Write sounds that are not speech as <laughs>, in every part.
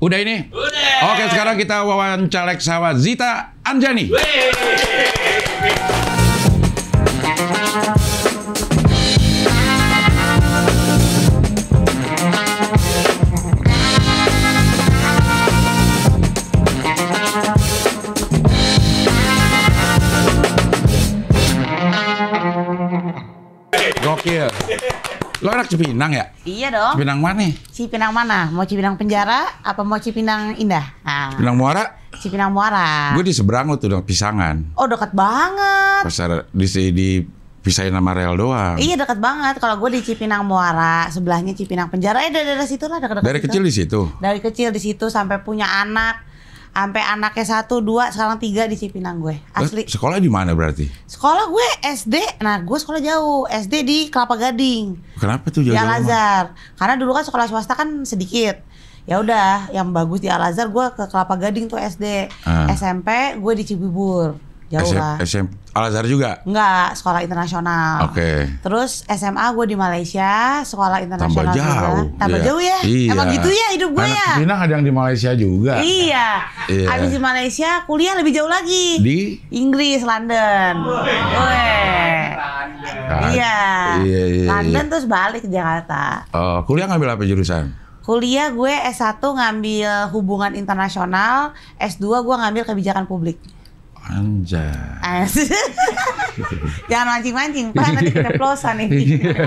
Udah ini? Udah. Oke, sekarang kita wawancara sama Zita Anjani. Gokil. Lo enak Cipinang ya? Iya dong. Cipinang mana? Cipinang mana? Mau Cipinang penjara apa mau Cipinang indah? Nah. Cipinang Muara? Cipinang Muara. Gue di seberang lo tuh dong pisangan. Oh dekat banget. Pasar di di pisahin sama rel doang. Iya dekat banget. Kalau gue di Cipinang Muara, sebelahnya Cipinang penjara. Eh dari, dari situ lah dekat-dekat. Dari situ. kecil di situ. Dari kecil di situ sampai punya anak sampai anaknya satu dua sekarang tiga di Cipinang gue asli sekolah di mana berarti sekolah gue SD nah gue sekolah jauh SD di Kelapa Gading kenapa tuh jauh, -jauh di Al Azhar karena dulu kan sekolah swasta kan sedikit ya udah yang bagus di Al Azhar gue ke Kelapa Gading tuh SD uh. Ah. SMP gue di Cibubur jauh SM, lah. SM, Al Azhar juga? Enggak, sekolah internasional. Oke. Okay. Terus SMA gue di Malaysia, sekolah internasional Tambah jauh. Juga. Tambah iya. jauh ya? Iya. Emang gitu ya hidup gue ya? Minang ada yang di Malaysia juga. Iya. Yeah. Abis di Malaysia, kuliah lebih jauh lagi. Di? Inggris, London. Gue. Kan? Iya. iya. Iya, iya. London terus balik ke Jakarta. Oh, kuliah ngambil apa jurusan? Kuliah gue S1 ngambil hubungan internasional, S2 gue ngambil kebijakan publik. Anjay. <laughs> Jangan mancing-mancing, Pak. Nanti iya. keceplosan ini. Iya.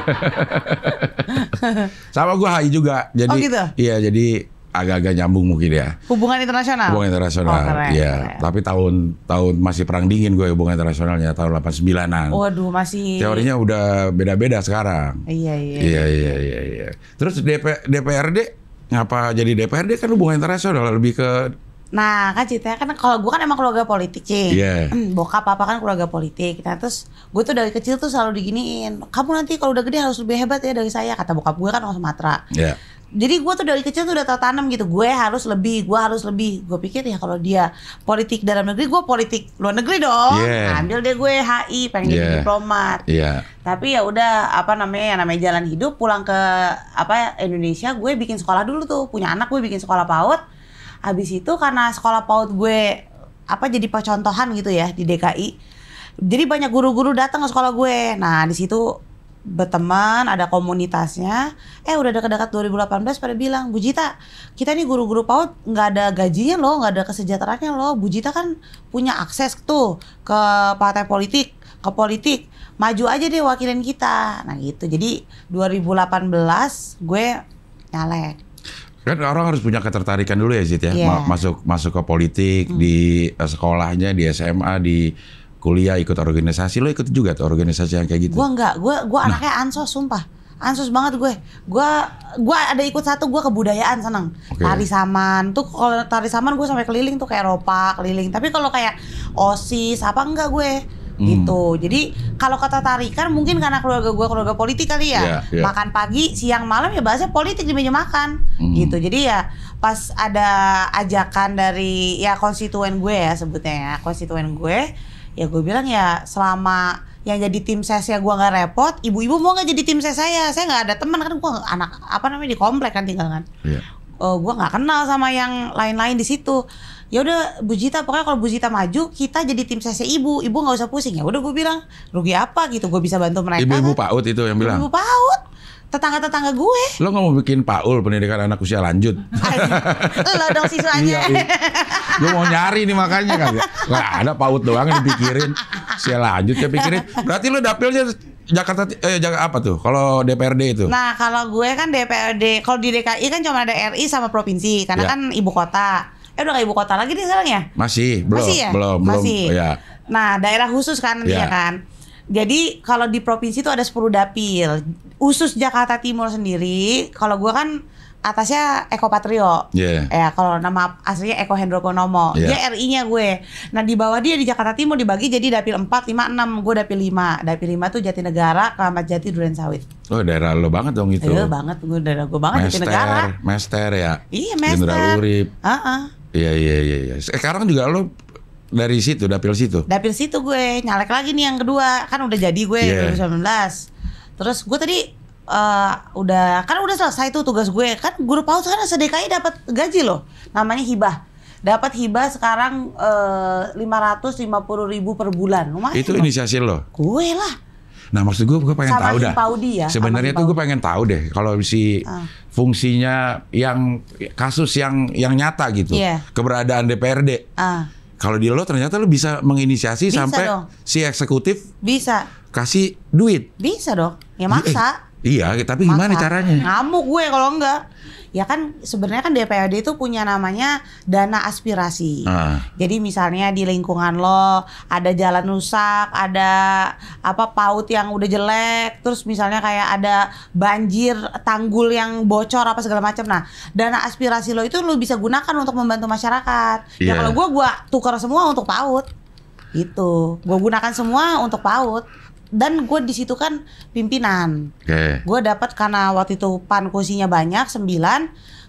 <laughs> Sama gue HI juga. Jadi, oh gitu? Iya, jadi agak-agak nyambung mungkin ya. Hubungan internasional? Hubungan internasional, oh, iya. Tapi tahun tahun masih perang dingin gue ya hubungan internasionalnya, tahun 89-an. Waduh, masih... Teorinya udah beda-beda sekarang. Iya, iya. Iya, iya, iya. iya. iya. Terus DP, DPRD, ngapa jadi DPRD kan hubungan internasional, lebih ke Nah kan ceritanya kan kalau gue kan emang keluarga politik sih. Iya. Hmm, yeah. bokap apa kan keluarga politik. Nah terus gue tuh dari kecil tuh selalu diginiin. Kamu nanti kalau udah gede harus lebih hebat ya dari saya. Kata bokap gue kan orang Sumatera. Yeah. Jadi gue tuh dari kecil tuh udah tertanam gitu. Gue harus lebih, gue harus lebih. Gue pikir ya kalau dia politik dalam negeri, gue politik luar negeri dong. Yeah. Ambil deh gue HI, pengen yeah. jadi iya. diplomat. Yeah. Tapi ya udah apa namanya, yang namanya jalan hidup. Pulang ke apa Indonesia, gue bikin sekolah dulu tuh. Punya anak gue bikin sekolah PAUD Abis itu karena sekolah PAUD gue apa jadi percontohan gitu ya di DKI. Jadi banyak guru-guru datang ke sekolah gue. Nah, di situ berteman, ada komunitasnya. Eh udah dekat-dekat 2018 pada bilang, Bu Jita, kita nih guru-guru PAUD nggak ada gajinya loh, nggak ada kesejahteraannya loh. Bu Jita kan punya akses tuh ke partai politik, ke politik. Maju aja deh wakilin kita. Nah gitu. Jadi 2018 gue nyalek Kan orang harus punya ketertarikan dulu ya Zid ya, yeah. masuk masuk ke politik hmm. di sekolahnya, di SMA, di kuliah ikut organisasi. Lo ikut juga tuh organisasi yang kayak gitu? gue enggak, gue gue nah. anaknya ansos sumpah. Ansos banget gue. gue gue ada ikut satu gue kebudayaan seneng. Okay. Tari saman tuh kalau tari saman gue sampai keliling tuh ke Eropa, keliling. Tapi kalau kayak OSIS apa enggak gue hmm. gitu. Jadi kalau ketertarikan mungkin karena keluarga gue keluarga politik kali ya. Yeah, yeah. Makan pagi, siang, malam ya bahasnya politik di meja makan hmm. gitu. Jadi ya pas ada ajakan dari ya konstituen gue ya sebutnya ya, konstituen gue ya gue bilang ya selama yang jadi tim saya saya gue nggak repot ibu-ibu mau nggak jadi tim ses saya saya nggak ada teman kan gue anak apa namanya di komplek kan tinggal kan yeah. Iya. uh, gue nggak kenal sama yang lain-lain di situ ya udah Bu Jita pokoknya kalau Bu Jita maju kita jadi tim CC ibu ibu nggak usah pusing ya udah gue bilang rugi apa gitu gue bisa bantu mereka ibu-ibu kan? PAUD itu yang bilang ibu-ibu PAUD tetangga-tetangga gue lo nggak mau bikin PAUL pendidikan anak usia lanjut <laughs> lo dong siswanya iya, gue mau nyari nih makanya kan nggak ada PAUD doang yang dipikirin usia lanjut ya pikirin berarti lo dapilnya Jakarta eh Jakarta apa tuh? Kalau DPRD itu? Nah, kalau gue kan DPRD, kalau di DKI kan cuma ada RI sama provinsi karena yeah. kan ibu kota eh udah kayak ibu kota lagi nih sekarang ya? Masih, ya? belum, Masih ya? belum, Masih. belum, ya. Nah, daerah khusus kan ya. dia ya. kan. Jadi kalau di provinsi itu ada 10 dapil. Khusus Jakarta Timur sendiri, kalau gua kan atasnya Eko Patrio. Yeah. Ya, kalau nama aslinya Eko Hendro Konomo. Yeah. Dia RI-nya gue. Nah, di bawah dia di Jakarta Timur dibagi jadi dapil 4, 5, 6. Gue dapil 5. Dapil 5 tuh Jatinegara, Kramat Jati, Duren Sawit. Oh, daerah lo banget dong itu. Iya, banget. Gue daerah gue banget mester, Jatinegara. Mester ya. Iya, Mester. Jenderal Urip. Uh -uh. Iya iya iya. Ya. Sekarang juga lo dari situ, dapil situ. Dapil situ gue nyalek lagi nih yang kedua kan udah jadi gue yeah. Iya. 2019. Terus gue tadi uh, udah kan udah selesai tuh tugas gue kan guru paut kan sedekai dapat gaji loh namanya hibah dapat hibah sekarang eh, lima ratus lima puluh ribu per bulan lumayan itu inisiasi lo gue lah Nah maksud gue gue pengen Sama tahu dah. ya. Sebenarnya tuh gue pengen tahu deh kalau si uh. fungsinya yang kasus yang yang nyata gitu. Yeah. Keberadaan DPRD. Uh. Ah. Kalau di lo ternyata lo bisa menginisiasi bisa sampai dong. si eksekutif bisa kasih duit. Bisa dong. Ya maksa. Eh, iya, tapi gimana caranya? Ngamuk gue kalau enggak ya kan sebenarnya kan DPRD itu punya namanya dana aspirasi. Uh. Jadi misalnya di lingkungan lo ada jalan rusak, ada apa paut yang udah jelek, terus misalnya kayak ada banjir, tanggul yang bocor apa segala macam. Nah, dana aspirasi lo itu lo bisa gunakan untuk membantu masyarakat. Yeah. Ya iya. kalau gua gua tukar semua untuk paut. Gitu. Gua gunakan semua untuk paut dan gue di situ kan pimpinan. Okay. Gue dapat karena waktu itu pan kursinya banyak sembilan,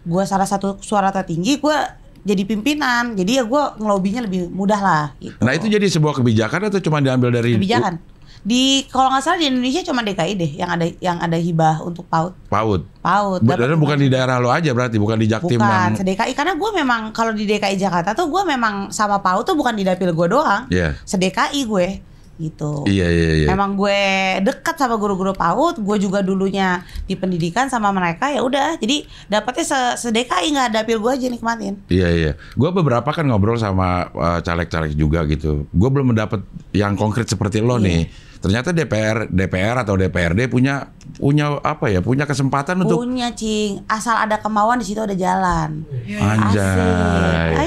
gue salah satu suara tertinggi, gue jadi pimpinan. Jadi ya gue ngelobinya lebih mudah lah. Gitu. Nah itu jadi sebuah kebijakan atau cuma diambil dari kebijakan? Di kalau nggak salah di Indonesia cuma DKI deh yang ada yang ada hibah untuk PAUD. PAUD. PAUD. Berarti bukan di daerah lo aja berarti bukan di Jaktim. Bukan yang... DKI karena gue memang kalau di DKI Jakarta tuh gue memang sama PAUD tuh bukan di dapil iya. gue doang. Yeah. Sedekai gue gitu. Iya iya iya. Emang gue dekat sama guru-guru PAUD, gue juga dulunya di pendidikan sama mereka ya udah. Jadi dapatnya se sedekai nggak ada pil gue aja nikmatin. Iya iya. Gue beberapa kan ngobrol sama caleg eh, caleg-caleg juga gitu. Gue belum mendapat yang konkret seperti lo iya. nih. Ternyata DPR DPR atau DPRD punya punya apa ya? Punya kesempatan punya, untuk punya cing. Asal ada kemauan di situ ada jalan. Anjay. Asik.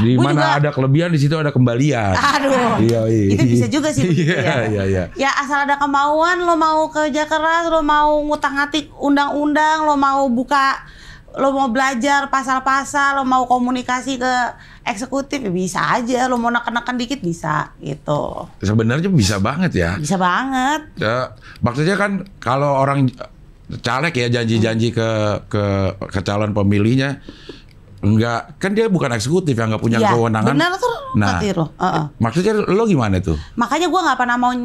Di gua mana juga, ada kelebihan di situ ada kembalian. Aduh. Iya, iya. Itu bisa juga sih iya, ya. Iya, iya. Ya asal ada kemauan lo mau kerja keras, lo mau ngutang atik undang-undang, lo mau buka lo mau belajar pasal-pasal, lo mau komunikasi ke eksekutif ya bisa aja, lo mau neken-neken dikit bisa gitu. Sebenarnya bisa banget ya. Bisa banget. Ya, maksudnya kan kalau orang eh, caleg ya janji-janji ke ke ke calon pemilihnya Enggak, kan dia bukan eksekutif yang nggak punya ya, kewenangan. Benar tuh, nah, Uh -uh. maksudnya lo gimana tuh? Makanya gue nggak pernah mau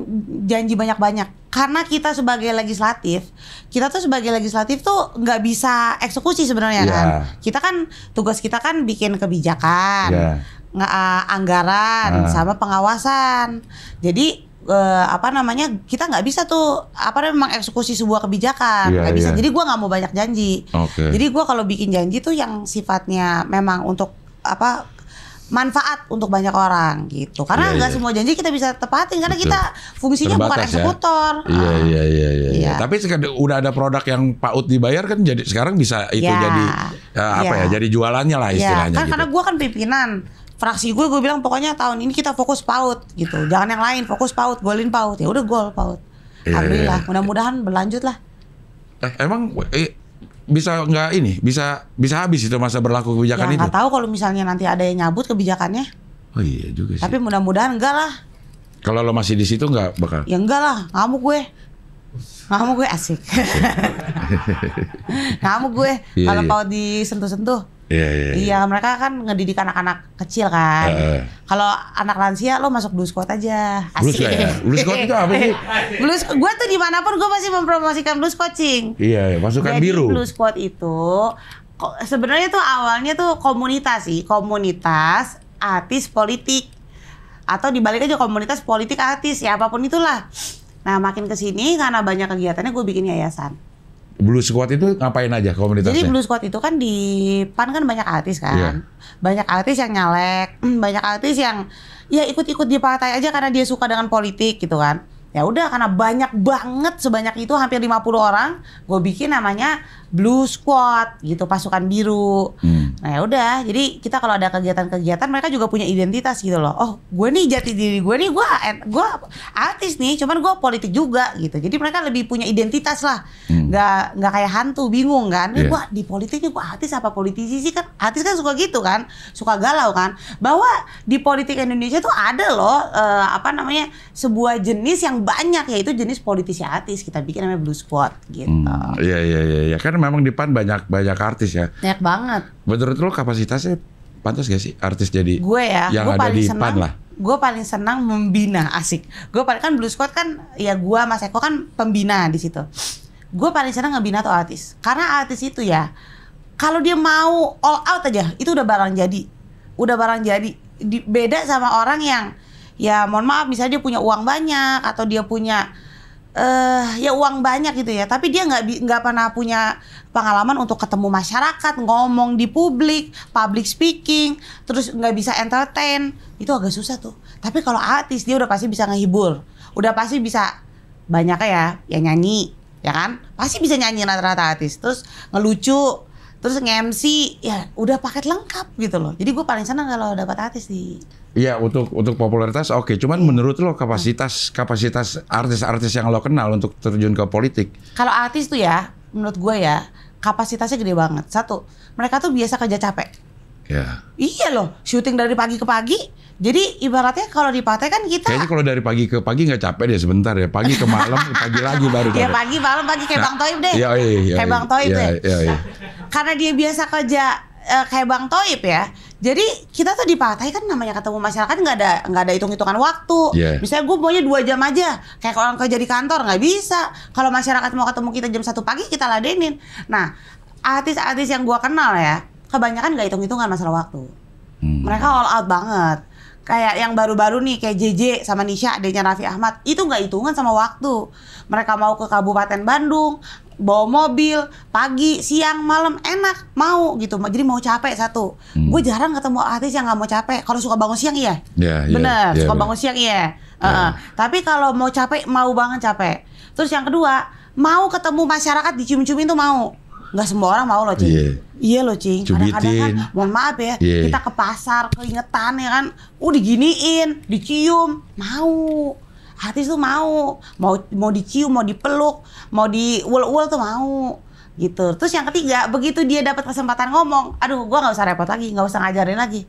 janji banyak-banyak, karena kita sebagai legislatif, kita tuh sebagai legislatif tuh nggak bisa eksekusi sebenarnya yeah. kan. Kita kan tugas kita kan bikin kebijakan, yeah. nggak eh, anggaran, uh. sama pengawasan. Jadi uh, apa namanya kita nggak bisa tuh apa namanya memang eksekusi sebuah kebijakan iya, nggak yeah, bisa yeah. jadi gue nggak mau banyak janji okay. jadi gue kalau bikin janji tuh yang sifatnya memang untuk apa manfaat untuk banyak orang gitu karena iya, nggak yeah, yeah. semua janji kita bisa tepatin karena kita fungsinya Terbatas, bukan ya. eksekutor ya. iya, ah. iya iya iya, iya. tapi udah ada produk yang PAUD dibayar kan jadi sekarang bisa itu yeah. jadi eh, ya, apa yeah. ya jadi jualannya lah istilahnya yeah. kan gitu. karena gue kan pimpinan fraksi gue gue bilang pokoknya tahun ini kita fokus paut gitu jangan yang lain fokus paut golin paut ya udah gol PAUD yeah. Iya, alhamdulillah iya. mudah-mudahan berlanjut lah eh emang eh, bisa nggak ini bisa bisa habis itu masa berlaku kebijakan ya, itu nggak tahu kalau misalnya nanti ada yang nyabut kebijakannya oh iya juga sih tapi mudah-mudahan enggak lah kalau lo masih di situ nggak bakal ya enggak lah ngamuk gue ngamuk gue asik <laughs> ngamuk gue iya, kalau yeah, yeah. disentuh-sentuh Iya, iya, iya, iya. mereka kan ngedidik anak-anak kecil kan. Uh, Kalau anak lansia lo masuk Blue Squad aja. Asik. Blue Squad, ya? Blue Squad itu apa sih? <laughs> Blue, gue tuh dimanapun gue masih mempromosikan Blue Coaching. Iya, iya, masukkan Jadi, biru. Blue Squad itu sebenarnya tuh awalnya tuh komunitas sih, komunitas artis politik atau dibalik aja komunitas politik artis ya apapun itulah. Nah makin kesini karena banyak kegiatannya gue bikin yayasan. Blue Squad itu ngapain aja komunitasnya? Jadi Blue Squad itu kan di PAN kan banyak artis kan. Yeah. Banyak artis yang nyalek, <clears throat> banyak artis yang ya ikut-ikut di partai aja karena dia suka dengan politik gitu kan. Ya udah karena banyak banget sebanyak itu hampir 50 orang, gue bikin namanya Blue Squad gitu pasukan biru. Hmm. Nah ya udah, jadi kita kalau ada kegiatan-kegiatan mereka juga punya identitas gitu loh. Oh gue nih jati diri gue nih gue gue artis nih, cuman gue politik juga gitu. Jadi mereka lebih punya identitas lah, hmm. nggak kayak hantu bingung kan. Yeah. Iya. Gue di politiknya gue artis apa politisi sih kan? Artis kan suka gitu kan, suka galau kan. Bahwa di politik Indonesia tuh ada loh uh, apa namanya sebuah jenis yang banyak yaitu jenis politisi artis kita bikin namanya Blue Squad gitu. Iya hmm. iya iya, iya ya. karena memang di PAN banyak banyak artis ya. Banyak banget. Menurut lo kapasitasnya pantas gak sih artis jadi gue ya yang gue ada paling di senang, PAN lah? Gue paling senang membina asik. Gue paling kan Blue Squad kan ya gue Mas Eko kan pembina di situ. Gue paling senang ngebina tuh artis karena artis itu ya kalau dia mau all out aja itu udah barang jadi, udah barang jadi. Di, beda sama orang yang ya mohon maaf misalnya dia punya uang banyak atau dia punya uh, ya uang banyak gitu ya tapi dia nggak nggak pernah punya pengalaman untuk ketemu masyarakat ngomong di publik public speaking terus nggak bisa entertain itu agak susah tuh tapi kalau artis dia udah pasti bisa ngehibur udah pasti bisa banyak ya ya nyanyi ya kan pasti bisa nyanyi rata-rata artis terus ngelucu terus nge-MC ya udah paket lengkap gitu loh jadi gue paling senang kalau dapat artis di Iya untuk untuk popularitas oke okay. cuman iya. menurut lo kapasitas kapasitas artis-artis yang lo kenal untuk terjun ke politik kalau artis tuh ya menurut gue ya kapasitasnya gede banget satu mereka tuh biasa kerja capek Ya. Iya loh, syuting dari pagi ke pagi, jadi ibaratnya kalau di pantai kan kita Kayaknya kalau dari pagi ke pagi nggak capek deh sebentar ya. Pagi ke malam, <laughs> pagi lagi baru Ya pagi malam pagi kayak nah, Bang Toib deh. Iya, iya, iya, iya kayak Bang Toib iya, deh. Iya, iya. iya. karena dia biasa kerja uh, kayak Bang Toib ya. Jadi kita tuh di pantai kan namanya ketemu masyarakat nggak ada nggak ada hitung hitungan waktu. Yeah. Misalnya gue maunya dua jam aja, kayak orang kerja di kantor nggak bisa. Kalau masyarakat mau ketemu kita jam satu pagi kita ladenin. Nah artis-artis yang gue kenal ya kebanyakan nggak hitung hitungan masalah waktu. Hmm. Mereka all out banget kayak yang baru-baru nih kayak JJ sama Nisha adanya Raffi Ahmad itu nggak hitungan sama waktu mereka mau ke Kabupaten Bandung bawa mobil pagi siang malam enak mau gitu jadi mau capek satu hmm. gue jarang ketemu artis yang nggak mau capek kalau suka bangun siang iya yeah, iya. bener yeah, yeah, suka iya. bangun siang iya yeah. Iya. uh -uh. tapi kalau mau capek mau banget capek terus yang kedua mau ketemu masyarakat dicium cium itu mau nggak semua orang mau loh cing yeah. iya loh cing kadang-kadang kan mohon maaf ya yeah. kita ke pasar keingetan ya kan uh diginiin dicium mau hati tuh mau mau mau dicium mau dipeluk mau diul-ul tuh mau gitu terus yang ketiga begitu dia dapat kesempatan ngomong aduh gua nggak usah repot lagi nggak usah ngajarin lagi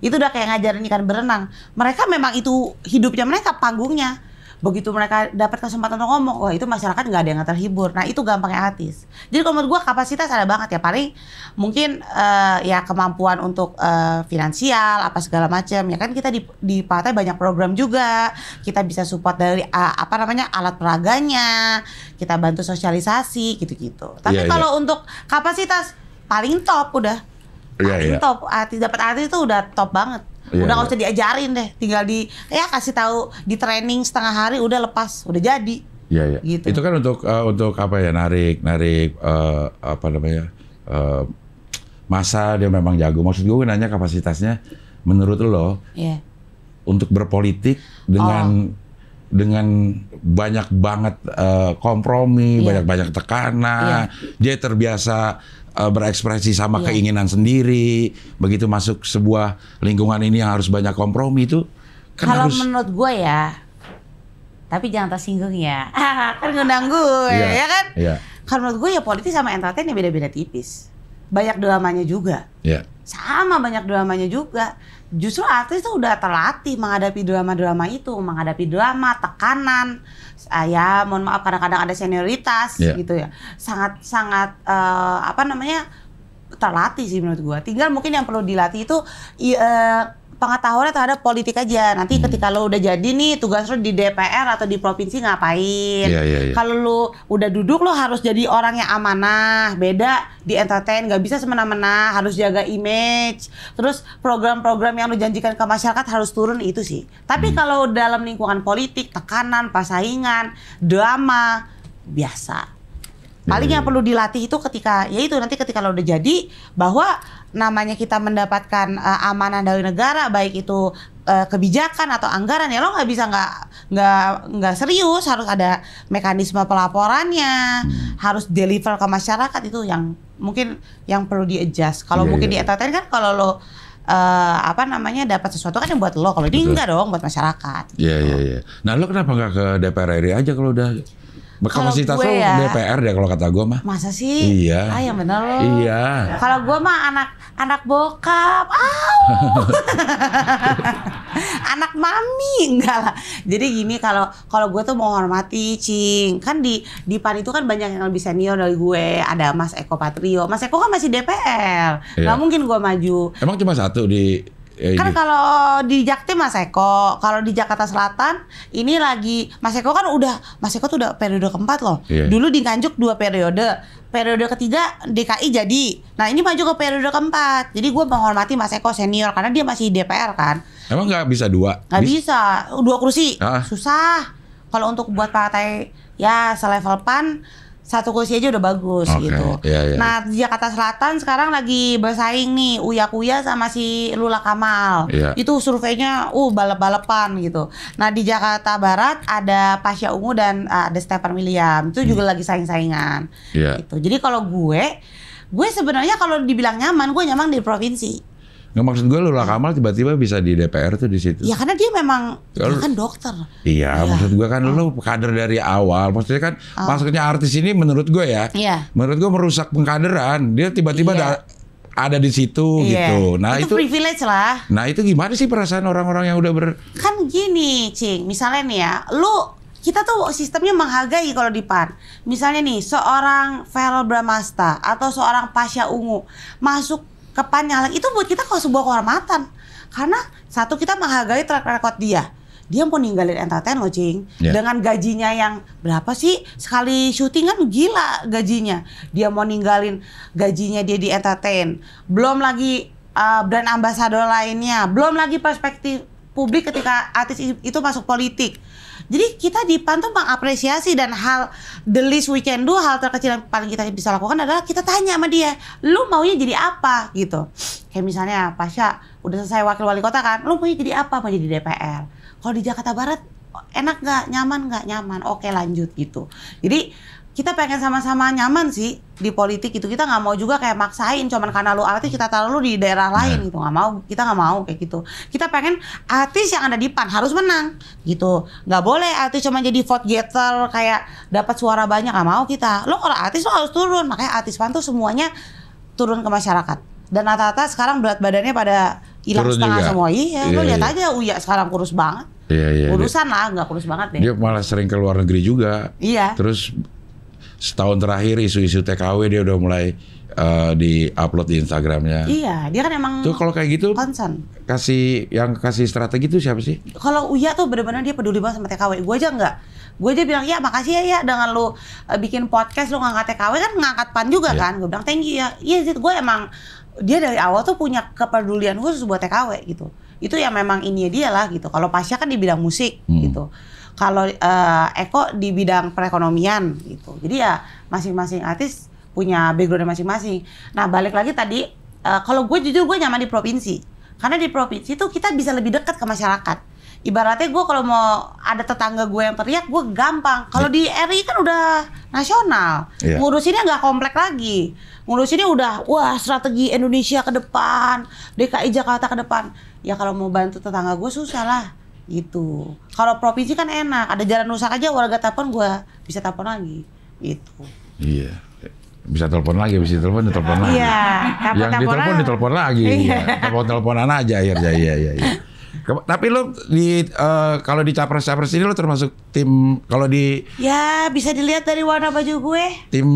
itu udah kayak ngajarin ikan berenang mereka memang itu hidupnya mereka panggungnya begitu mereka dapat kesempatan untuk ngomong wah itu masyarakat nggak ada yang terhibur nah itu gampangnya artis jadi kalau menurut gue kapasitas ada banget ya paling mungkin uh, ya kemampuan untuk uh, finansial apa segala macam ya kan kita di, di partai banyak program juga kita bisa support dari uh, apa namanya alat peraganya kita bantu sosialisasi gitu-gitu tapi yeah, iya. kalau yeah. untuk kapasitas paling top udah yeah, paling yeah. top artis dapat artis itu udah top banget Yeah. Udah gak iya. usah diajarin deh, tinggal di ya kasih tahu di training setengah hari udah lepas, udah jadi. Iya, iya. Gitu. Itu kan untuk uh, untuk apa ya narik narik uh, apa namanya uh, masa dia memang jago. Maksud gue nanya kapasitasnya menurut lo yeah. untuk berpolitik dengan oh dengan banyak banget uh, kompromi, iya. banyak-banyak yeah. tekanan. Yeah. Dia terbiasa Eh, berekspresi sama yeah. keinginan sendiri begitu masuk sebuah lingkungan ini yang harus banyak kompromi itu kan kalau harus... menurut gue ya tapi jangan tersinggung ya <laughs> kan ngundang gue yeah. ya kan yeah. kalau menurut gue ya politik sama entertain ya beda-beda tipis banyak dramanya juga yeah. sama banyak dramanya juga justru artis tuh udah terlatih menghadapi drama-drama itu menghadapi drama tekanan uh, ya mohon maaf kadang-kadang ada senioritas yeah. gitu ya sangat sangat uh, apa namanya terlatih sih menurut gua tinggal mungkin yang perlu dilatih itu uh, pengetahuannya terhadap politik aja. Nanti hmm. ketika lo udah jadi nih tugas lo di DPR atau di provinsi ngapain? Yeah, yeah, yeah. Kalau lo udah duduk lo harus jadi orang yang amanah. Beda di entertain nggak bisa semena-mena, harus jaga image. Terus program-program yang lo janjikan ke masyarakat harus turun itu sih. Tapi hmm. kalau dalam lingkungan politik, tekanan, persaingan, drama biasa. Paling yang iya, iya. perlu dilatih itu ketika ya itu nanti ketika lo udah jadi bahwa namanya kita mendapatkan uh, amanah dari negara baik itu uh, kebijakan atau anggaran ya lo nggak bisa nggak nggak nggak serius harus ada mekanisme pelaporannya harus deliver ke masyarakat itu yang mungkin yang perlu di adjust kalau yeah, mungkin yeah. di entertain kan kalau lo uh, apa namanya dapat sesuatu kan yang buat lo kalau ini enggak dong buat masyarakat. Iya iya iya. Nah lo kenapa nggak ke DPR RI aja kalau udah Kapasitas lo ya, DPR deh kalau kata gue mah. Masa sih? Iya. Ah yang bener loh, Iya. Kalau gue mah anak anak bokap. <laughs> anak mami enggak lah. Jadi gini kalau kalau gue tuh mau hormati Cing. Kan di di PAN itu kan banyak yang lebih senior dari gue. Ada Mas Eko Patrio. Mas Eko kan masih DPR. Iya. Gak mungkin gue maju. Emang cuma satu di Ya, kan kalau di Jakarta Mas Eko, kalau di Jakarta Selatan ini lagi Mas Eko kan udah Mas Eko tuh udah periode keempat loh. Yeah. Dulu di Nganjuk dua periode, periode ketiga DKI jadi. Nah ini maju ke periode keempat. Jadi gue menghormati Mas Eko senior karena dia masih DPR kan. Emang nggak bisa dua? Nggak bisa. bisa, dua kursi ah. susah. Kalau untuk buat partai ya selevel PAN satu kursi aja udah bagus okay. gitu. Yeah, yeah. Nah Jakarta Selatan sekarang lagi bersaing nih Uya Kuya sama si Lula Kamal. Yeah. Itu surveinya uh balap-balapan gitu. Nah di Jakarta Barat ada Pasha Ungu dan uh, ada Stephen William. Itu juga hmm. lagi saing-saingan. Yeah. Gitu. Jadi kalau gue, gue sebenarnya kalau dibilang nyaman, gue nyaman di provinsi. Nggak maksud gue Lula Kamal tiba-tiba bisa di DPR tuh di situ. Ya karena dia memang dia kan dokter. Iya, ya. maksud gue kan oh. lu kader dari awal. Maksudnya kan oh. maksudnya artis ini menurut gue ya. Iya. Menurut gue merusak pengkaderan. Dia tiba-tiba iya. ada di situ iya. gitu. Nah itu, itu privilege lah. Nah itu gimana sih perasaan orang-orang yang udah ber Kan gini, Cing. Misalnya nih ya, lu kita tuh sistemnya menghargai kalau di PAN. Misalnya nih, seorang Feral Bramasta atau seorang Pasha Ungu masuk ke nyalek itu buat kita kalau sebuah kehormatan karena satu kita menghargai track record dia dia mau ninggalin entertain loh Cing yeah. dengan gajinya yang berapa sih sekali syuting kan gila gajinya dia mau ninggalin gajinya dia di entertain belum lagi uh, brand ambassador lainnya belum lagi perspektif publik ketika artis itu masuk politik jadi kita di dipantau mengapresiasi dan hal the least we can do, hal terkecil yang paling kita bisa lakukan adalah kita tanya sama dia, lu maunya jadi apa gitu. Kayak misalnya Pasha udah selesai wakil wali kota kan, lu maunya jadi apa? Mau jadi DPR. Kalau di Jakarta Barat enak nggak, nyaman nggak, nyaman, oke lanjut gitu. Jadi kita pengen sama-sama nyaman sih di politik itu kita nggak mau juga kayak maksain cuman karena lu artis kita taruh lu di daerah iya. lain gitu nggak mau kita nggak mau kayak gitu kita pengen artis yang ada di pan harus menang gitu nggak boleh artis cuma jadi vote getter kayak dapat suara banyak nggak mau kita lo kalau artis lo harus turun makanya artis pan tuh semuanya turun ke masyarakat dan rata-rata sekarang berat badannya pada hilang setengah juga. semua iya, iya lo lihat iya. aja uya sekarang kurus banget iya, iya, iya, urusan lah nggak kurus banget deh. Dia malah sering ke luar negeri juga. Iya. Terus setahun terakhir isu-isu TKW dia udah mulai uh, eh, di upload di Instagramnya. Iya, dia kan emang. Tuh kalau kayak gitu. Concern. Kasih yang kasih strategi tuh siapa sih? Kalau Uya tuh benar-benar dia peduli banget sama TKW. Gue aja nggak. Gue aja bilang ya makasih ya ya dengan lu eh, bikin podcast lu ngangkat TKW kan ngangkat pan juga yeah. kan. Gue bilang thank you ya. Iya sih gue emang dia dari awal tuh punya kepedulian khusus buat TKW gitu. Itu yang memang ini dia lah gitu. Kalau Pasya kan di bidang musik hmm. gitu kalau uh, Eko di bidang perekonomian gitu. Jadi ya masing-masing artis punya background masing-masing. Nah balik lagi tadi, uh, kalau gue jujur gue nyaman di provinsi, karena di provinsi itu kita bisa lebih dekat ke masyarakat. Ibaratnya gue kalau mau ada tetangga gue yang teriak, gue gampang. Kalau di RI kan udah nasional, yeah. ngurusinnya nggak komplek lagi. Ngurusinnya udah, wah strategi Indonesia ke depan, DKI Jakarta ke depan. Ya kalau mau bantu tetangga gue susah lah itu kalau provinsi kan enak ada jalan rusak aja warga telepon gue bisa telepon lagi itu iya bisa telepon lagi bisa telepon ditelepon lagi iya yang ditelepon ditelepon lagi iya. iya. telepon teleponan aja akhirnya iya iya iya tapi lo di uh, kalau di capres-capres ini lo termasuk tim kalau di Ya, bisa dilihat dari warna baju gue. Tim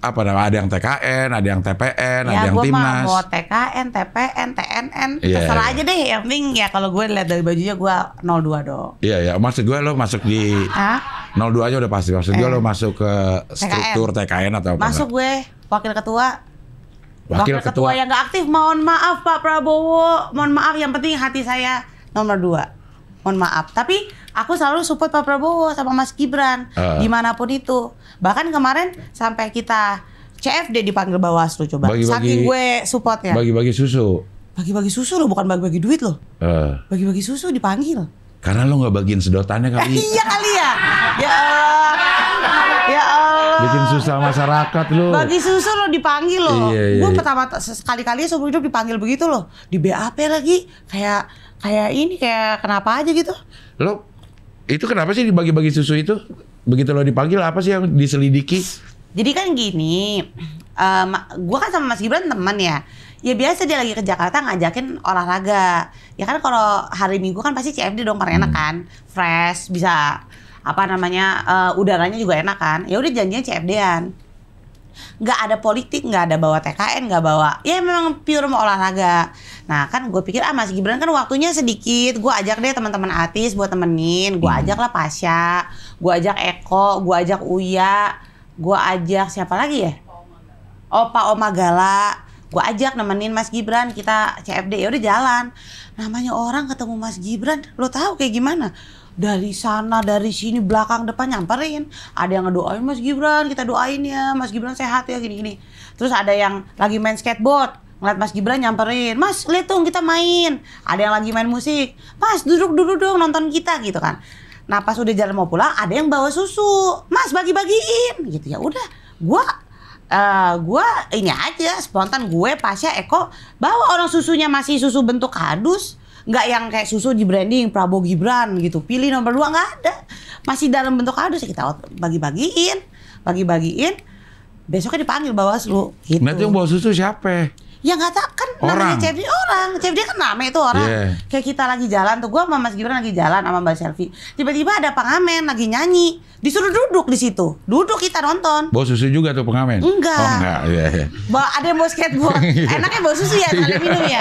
apa namanya? Ada yang TKN, ada yang TPN, ya, ada yang Timnas. Ya, mau TKN, TPN, TNN, yeah. Iya, terserah iya. aja deh. Yang penting ya kalau gue lihat dari bajunya gue 02 do Iya, ya. Maksud gue lo masuk di Hah? 02 aja udah pasti. Maksud eh. gue lo masuk ke struktur TKN, TKN atau apa? Masuk gue wakil ketua Wakil, Wakil ketua. ketua yang gak aktif, mohon maaf Pak Prabowo, mohon maaf yang penting hati saya nomor dua mohon maaf. Tapi aku selalu support Pak Prabowo sama Mas Gibran uh. dimanapun itu. Bahkan kemarin sampai kita CFD dipanggil Bawaslu coba. Bagi -bagi, Saking gue supportnya. Bagi-bagi susu. Bagi-bagi susu loh, bukan bagi-bagi duit loh. Ah. Bagi-bagi uh. susu dipanggil. Karena lo nggak bagiin sedotannya kali. <laughs> iya kali ya. Ya Allah. Ya Allah. Bikin susah masyarakat lo. Bagi susu lo dipanggil lo. Iya, iya, gue iya. pertama sekali-kali seumur hidup dipanggil begitu loh. Di BAP lagi kayak kayak ini kayak kenapa aja gitu. Lo itu kenapa sih dibagi-bagi susu itu? Begitu lo dipanggil apa sih yang diselidiki? Jadi kan gini, um, eh, gue kan sama Mas Gibran teman ya. Ya biasa dia lagi ke Jakarta ngajakin olahraga. Ya kan kalau hari Minggu kan pasti CFD dong karena enak hmm. kan, fresh bisa apa namanya uh, udaranya juga enak kan. Ya udah janjinya CFD-an nggak ada politik nggak ada bawa TKN nggak bawa ya memang pure mau olahraga nah kan gue pikir ah Mas Gibran kan waktunya sedikit gue ajak deh teman-teman artis buat temenin gue hmm. ajak lah Pasha gue ajak Eko gue ajak Uya gue ajak siapa lagi ya Opa Oma Gala gue ajak nemenin Mas Gibran kita CFD ya udah jalan namanya orang ketemu Mas Gibran lo tahu kayak gimana dari sana dari sini belakang depan nyamperin ada yang ngedoain Mas Gibran kita doain ya Mas Gibran sehat ya gini gini terus ada yang lagi main skateboard ngeliat Mas Gibran nyamperin Mas lihat dong kita main ada yang lagi main musik Mas duduk dulu dong nonton kita gitu kan nah pas udah jalan mau pulang ada yang bawa susu Mas bagi-bagiin gitu ya udah gua Uh, eh, gue ini aja spontan gue pasnya Eko bawa orang susunya masih susu bentuk kardus nggak yang kayak susu di branding Prabowo Gibran gitu pilih nomor dua nggak ada masih dalam bentuk kado kita bagi-bagiin bagi-bagiin besoknya dipanggil Bawaslu gitu. Nanti yang bawa susu siapa? Ya nggak tak kan orang. namanya CFD orang. CFD kan namanya itu kan orang. Yeah. Kayak kita lagi jalan tuh gue sama Mas Gibran lagi jalan sama Mbak Selfie. Tiba-tiba ada pengamen lagi nyanyi. Disuruh duduk di situ. Duduk kita nonton. Bawa susu juga tuh pengamen. Enggak. Oh, enggak. Yeah, yeah. Bawa ada yang bawa skateboard. <laughs> Iya. Enaknya bawa susu ya, ada iya. minum ya.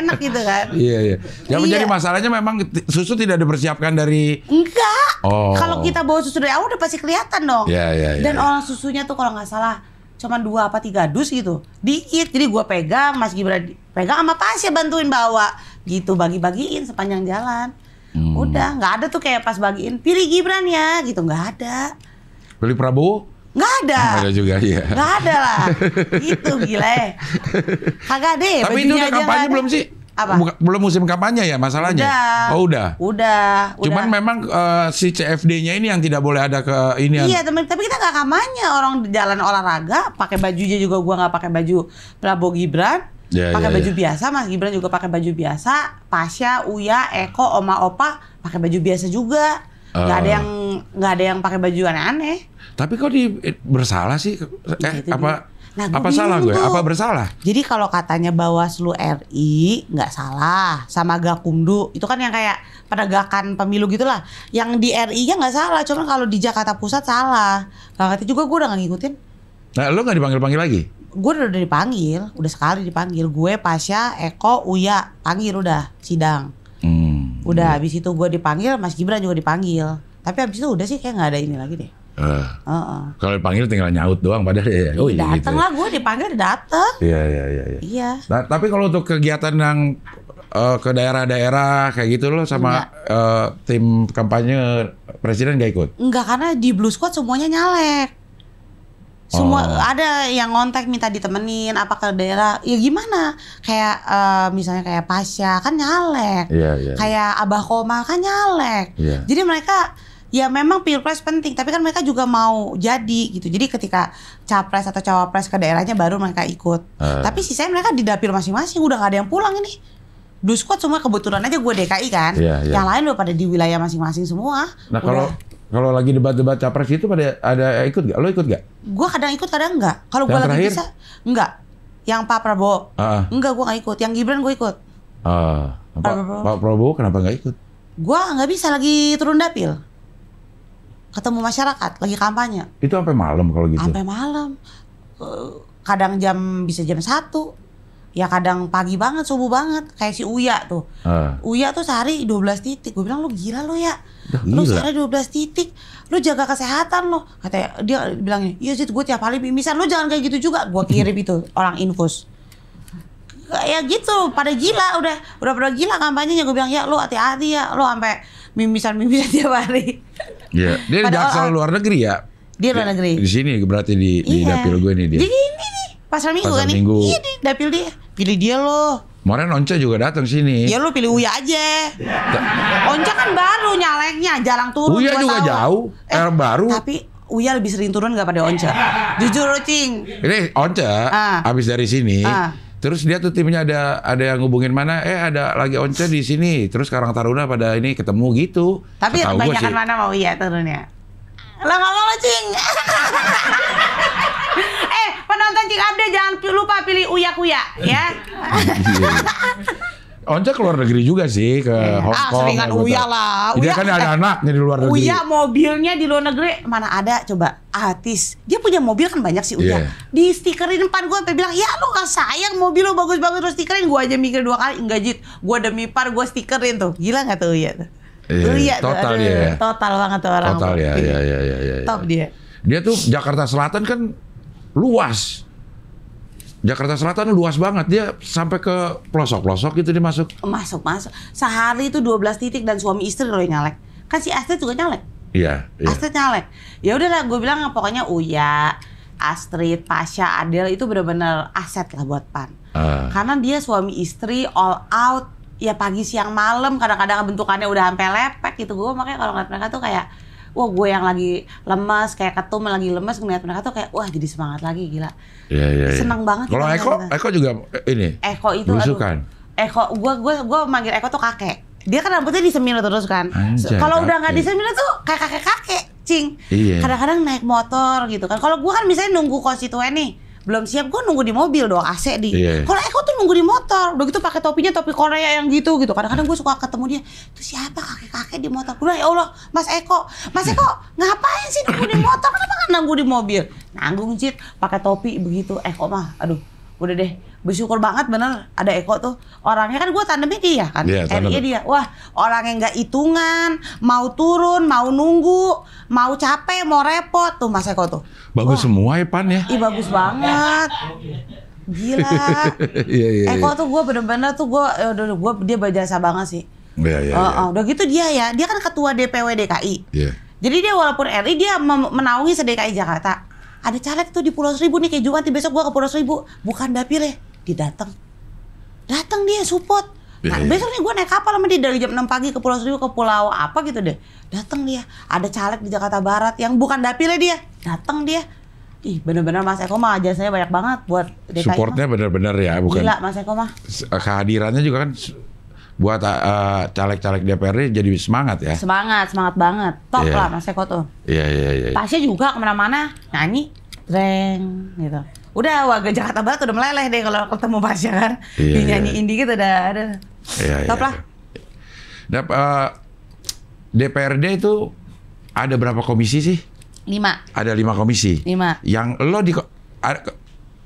Enak gitu kan. Iya, yeah, yeah. iya. Yang iya. menjadi masalahnya memang susu tidak dipersiapkan dari Enggak. Oh. Kalau kita bawa susu dari awal udah pasti kelihatan dong. Iya, yeah, iya, yeah, yeah, Dan orang susunya tuh kalau nggak salah cuma dua apa tiga dus gitu dikit jadi gue pegang Mas Gibran pegang sama Tasya bantuin bawa gitu bagi-bagiin sepanjang jalan hmm. udah nggak ada tuh kayak pas bagiin pilih Gibran ya gitu nggak ada pilih Prabowo Nggak ada. Ah, nggak ada juga, iya. Nggak ada lah. <laughs> gitu, gila ya. Kagak deh. Tapi itu udah kampanye belum sih? apa? Belum musim kampanye ya masalahnya. Udah. Oh udah. Udah. Cuman udah. memang uh, si CFD-nya ini yang tidak boleh ada ke ini. Iya teman, tapi kita nggak kampanye. Orang jalan olahraga pakai baju, bajunya juga gua nggak pakai baju Prabowo Gibran. Ya, ya pakai ya, baju ya. biasa, Mas Gibran juga pakai baju biasa. Pasha, Uya, Eko, Oma, Opa pakai baju biasa juga. Uh. Gak ada eh. yang gak ada yang pakai baju aneh-aneh. Tapi kok di bersalah sih? Eh, gitu apa? Nah, gue apa salah gue? Tuh. Apa bersalah? Jadi kalau katanya Bawaslu RI nggak salah sama Gakumdu itu kan yang kayak penegakan pemilu gitulah. Yang di RI-nya nggak salah, cuman kalau di Jakarta Pusat salah. kalau ngerti juga gue udah gak ngikutin. Nah, lo nggak dipanggil-panggil lagi? Gue udah, dipanggil, udah sekali dipanggil. Gue, Pasha Eko, Uya, panggil udah sidang. Hmm. Udah habis itu gue dipanggil, Mas Gibran juga dipanggil. Tapi habis itu udah sih kayak nggak ada ini lagi deh. Uh, uh -uh. Kalau dipanggil tinggal nyaut doang padahal ya. Oh iya dateng gitu. Ya. lah gue dipanggil dateng. Iya iya iya. Iya. iya. Nah, tapi kalau untuk kegiatan yang uh, ke daerah-daerah kayak gitu loh sama uh, tim kampanye presiden gak ikut? Enggak karena di Blue Squad semuanya nyalek. Semua oh. ada yang ngontek minta ditemenin apa ke daerah. Ya gimana? Kayak uh, misalnya kayak Pasha kan nyalek. Iya, iya. Kayak Abah Komal kan nyalek. Iya. Jadi mereka ya memang pilpres penting tapi kan mereka juga mau jadi gitu jadi ketika capres atau cawapres ke daerahnya baru mereka ikut uh. tapi saya mereka di dapil masing-masing udah gak ada yang pulang ini Duskot semua kebetulan aja gue DKI kan yeah, yeah. yang lain udah pada di wilayah masing-masing semua nah kalau kalau lagi debat-debat capres itu pada ada ikut gak? Lo ikut gak? Gue kadang ikut kadang enggak. Kalau gue lagi bisa, enggak. Yang Pak Prabowo, uh. Ah. enggak gue gak ikut. Yang Gibran gue ikut. Uh. Pak, Prabowo. Pak Prabowo kenapa gak ikut? Gue nggak bisa lagi turun dapil ketemu masyarakat lagi kampanye. Itu sampai malam kalau gitu. Sampai malam. Eh, kadang jam bisa jam satu. Ya kadang pagi banget, subuh banget. Kayak si Uya tuh. Uh. Uya tuh sehari 12 titik. Gue bilang lu gila lu ya. Gila. lu sehari 12 titik. Lu jaga kesehatan lu. Katanya dia bilang, "Iya sih gue tiap hari mimisan. Lu jangan kayak gitu juga." Gua kirim itu orang infus ya gitu pada gila udah udah pada gila kampanyenya gue bilang ya lu hati-hati ya lo sampai mimisan mimisan <laughs> tiap hari Iya. Dia di Jaksel eh, luar negeri ya. Dia luar negeri. Di sini berarti di, di iya. dapil gue nih dia. Di ini nih pasar minggu kan minggu. Iya nih. Iya di dapil dia. Pilih dia loh. Kemarin Onca juga datang sini. Ya lu pilih Uya aja. Onca kan baru nyaleknya, jarang turun. Uya juga tahu. jauh, eh, air baru. Tapi Uya lebih sering turun gak pada Onca. Jujur cing. Ini Onca ah. abis dari sini. Ah Terus dia tuh timnya ada ada yang ngubungin mana? Eh ada lagi once di sini. Terus sekarang Taruna pada ini ketemu gitu. Tapi kebanyakan mana mau iya taruna, Lah ngomong lo cing. <laughs> eh penonton cing update jangan lupa pilih uya kuya ya. <laughs> Iya, iya. Onca keluar negeri juga sih ke yeah. Hmm. Hong ah, Seringan Uya lah. Dia kan eh, ada eh, anaknya di luar negeri. Uya mobilnya di luar negeri mana ada coba artis. Dia punya mobil kan banyak sih Uya. Yeah. Di stikerin depan gue sampai bilang, "Ya lu gak sayang mobil lu bagus-bagus terus stikerin." Gue aja mikir dua kali, enggak jit. Gue demi par gue stikerin tuh. Gila gak tuh Uya iya, tuh? Yeah, Uya total ya. Total banget tuh orang. Total ya, ya, ya, ya, ya, Top ya. dia. Dia tuh Jakarta Selatan kan luas Jakarta Selatan luas banget dia sampai ke pelosok-pelosok gitu dia masuk. Masuk masuk. Sehari itu 12 titik dan suami istri loh nyalek. Kan si Astrid juga nyalek. Iya. iya. Astrid nyalek. Ya udahlah gue bilang pokoknya Uya, Astrid, Pasha, Adel itu benar-benar aset lah buat Pan. Uh. Karena dia suami istri all out ya pagi siang malam kadang-kadang bentukannya udah sampai lepek gitu gue makanya kalau ngeliat mereka tuh kayak wah gue yang lagi lemas kayak ketum lagi lemas ngeliat mereka tuh kayak wah jadi semangat lagi gila. Iya, iya, iya. Senang ya. banget. Kalau Eko, kita. Eko juga eh, ini. Eko itu Aduh, Eko, gue gue gue manggil Eko tuh kakek. Dia kan rambutnya disemir terus kan. Kalau udah nggak disemir tuh kayak kakek kakek, cing. kadang iya. Kadang-kadang naik motor gitu kan. Kalau gue kan misalnya nunggu konstituen nih belum siap gue nunggu di mobil doang AC di yeah. kalau Eko tuh nunggu di motor udah gitu pakai topinya topi Korea yang gitu gitu kadang-kadang gue suka ketemu dia tuh siapa kakek-kakek di motor gue ya Allah Mas Eko Mas Eko <laughs> ngapain sih nunggu di motor kenapa nggak nunggu di mobil nanggung sih pakai topi begitu Eko mah aduh udah deh bersyukur banget bener ada Eko tuh orangnya kan gue tandemnya dia kan yeah, tandem. Ya. dia wah orang yang nggak hitungan mau turun mau nunggu mau capek mau repot tuh Mas Eko tuh bagus wah. semua ya Pan ya Ih, bagus banget gila <laughs> yeah, yeah, Eko yeah. tuh gue bener-bener tuh gue eh, udah gue dia berjasa banget sih yeah, yeah, uh, yeah. Oh, udah gitu dia ya dia kan ketua DPW DKI yeah. jadi dia walaupun RI dia menaungi se DKI Jakarta ada caleg tuh di Pulau Seribu nih kayak Jumat besok gue ke Pulau Seribu bukan dapil ya didatang datang dia support iya, Nah, yeah, besok nih gue naik kapal sama dia dari jam 6 pagi ke Pulau Seribu ke Pulau apa gitu deh. Datang dia, ada caleg di Jakarta Barat yang bukan dapilnya dia. Datang dia. Ih, benar-benar Mas Eko mah jasanya banyak banget buat DKI. Supportnya benar-benar ya, bukan. Gila Mas Eko mah. Eh, kehadirannya juga kan buat caleg eh, caleg-caleg DPRD jadi semangat ya. Semangat, semangat banget. Top yeah. lah Mas Eko tuh. Iya, yeah, iya, iya. Pasnya juga kemana-mana nyanyi, reng gitu udah warga Jakarta Barat udah meleleh deh kalau ketemu Pasya kan iya, iya. dinyanyiin iya. dikit udah ada iya, iya, top iya. lah Dap, uh, eh, DPRD itu ada berapa komisi sih lima ada lima komisi lima yang lo di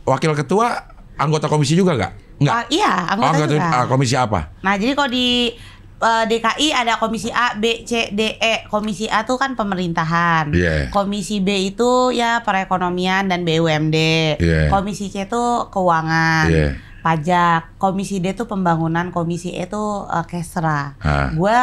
wakil ketua anggota komisi juga nggak nggak uh, iya anggota, oh, anggota juga. Ah, komisi apa nah jadi kalau di uh, eh, DKI ada komisi A, B, C, D, E. Komisi A tuh kan pemerintahan. Yeah. Komisi B itu ya perekonomian dan BUMD. Yeah. Komisi C itu keuangan. Yeah pajak, komisi D tuh pembangunan, komisi E tuh uh, kesra. Gue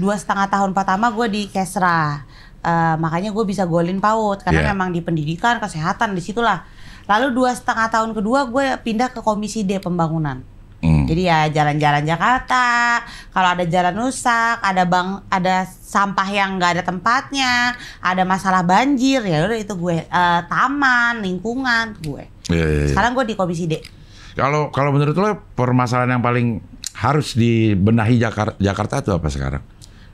dua setengah tahun pertama gue di kesra, uh, makanya gue bisa golin Paut karena yeah. memang di pendidikan, kesehatan disitulah. Lalu dua setengah tahun kedua gue pindah ke komisi D pembangunan. Hmm. Jadi ya jalan-jalan Jakarta, kalau ada jalan rusak, ada bang, ada sampah yang nggak ada tempatnya, ada masalah banjir ya udah itu gue uh, taman, lingkungan gue. Yeah, yeah, yeah. Sekarang gue di Komisi D. Kalau kalau menurut lo permasalahan yang paling harus dibenahi Jakar Jakarta itu apa sekarang?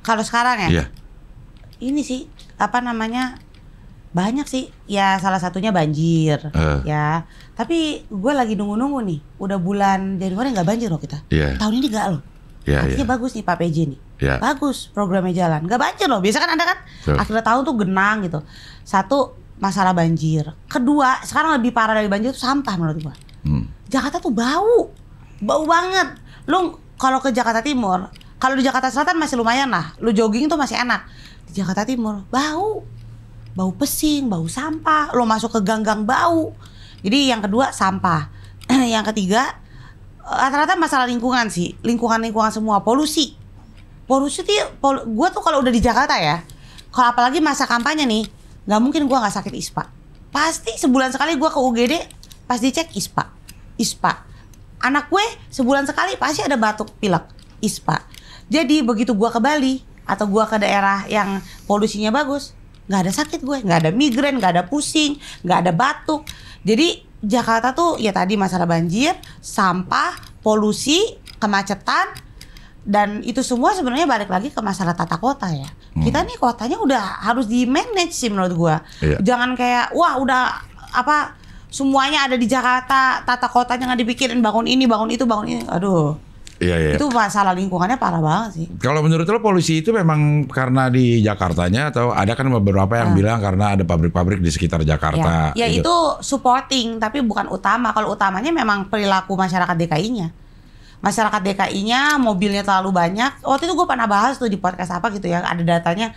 Kalau sekarang ya? Yeah. Ini sih apa namanya banyak sih ya salah satunya banjir uh. ya tapi gue lagi nunggu-nunggu nih, udah bulan Januari nggak banjir loh kita. Yeah. Tahun ini nggak loh. Yeah, Artinya yeah. bagus nih Pak PJ nih. Yeah. Bagus programnya jalan, nggak banjir loh. Biasa kan ada kan so. akhir tahun tuh genang gitu. Satu masalah banjir. Kedua, sekarang lebih parah dari banjir itu sampah menurut gue. Hmm. Jakarta tuh bau, bau banget. Lu kalau ke Jakarta Timur, kalau di Jakarta Selatan masih lumayan lah. Lu jogging tuh masih enak. Di Jakarta Timur bau, bau pesing, bau sampah. Lu masuk ke gang-gang bau jadi yang kedua sampah. <clears throat> yang ketiga eh, rata-rata masalah lingkungan sih. Lingkungan-lingkungan semua polusi. Polusi tuh ya, pol gue tuh kalau udah di Jakarta ya. Kalau apalagi masa kampanye nih, nggak mungkin gue nggak sakit ISPA. Pasti sebulan sekali gue ke UGD pas dicek ISPA. ISPA. Anak gue sebulan sekali pasti ada batuk pilek ISPA. Jadi begitu gue ke Bali atau gue ke daerah yang polusinya bagus, nggak ada sakit gue nggak ada migrain nggak ada pusing nggak ada batuk jadi Jakarta tuh ya tadi masalah banjir sampah polusi kemacetan dan itu semua sebenarnya balik lagi ke masalah tata kota ya. Hmm. Kita nih kotanya udah harus di manage sih menurut gue. Iya. Jangan kayak wah udah apa semuanya ada di Jakarta, tata kotanya nggak dipikirin bangun ini, bangun itu, bangun ini. Aduh Iya, iya. Itu masalah lingkungannya parah banget sih. Kalau menurut lo polusi itu memang karena di Jakartanya atau ada kan beberapa yang hmm. bilang karena ada pabrik-pabrik di sekitar Jakarta. Ya, ya itu. itu supporting tapi bukan utama. Kalau utamanya memang perilaku masyarakat DKI-nya. Masyarakat DKI-nya mobilnya terlalu banyak. Waktu itu gue pernah bahas tuh di podcast apa gitu ya, ada datanya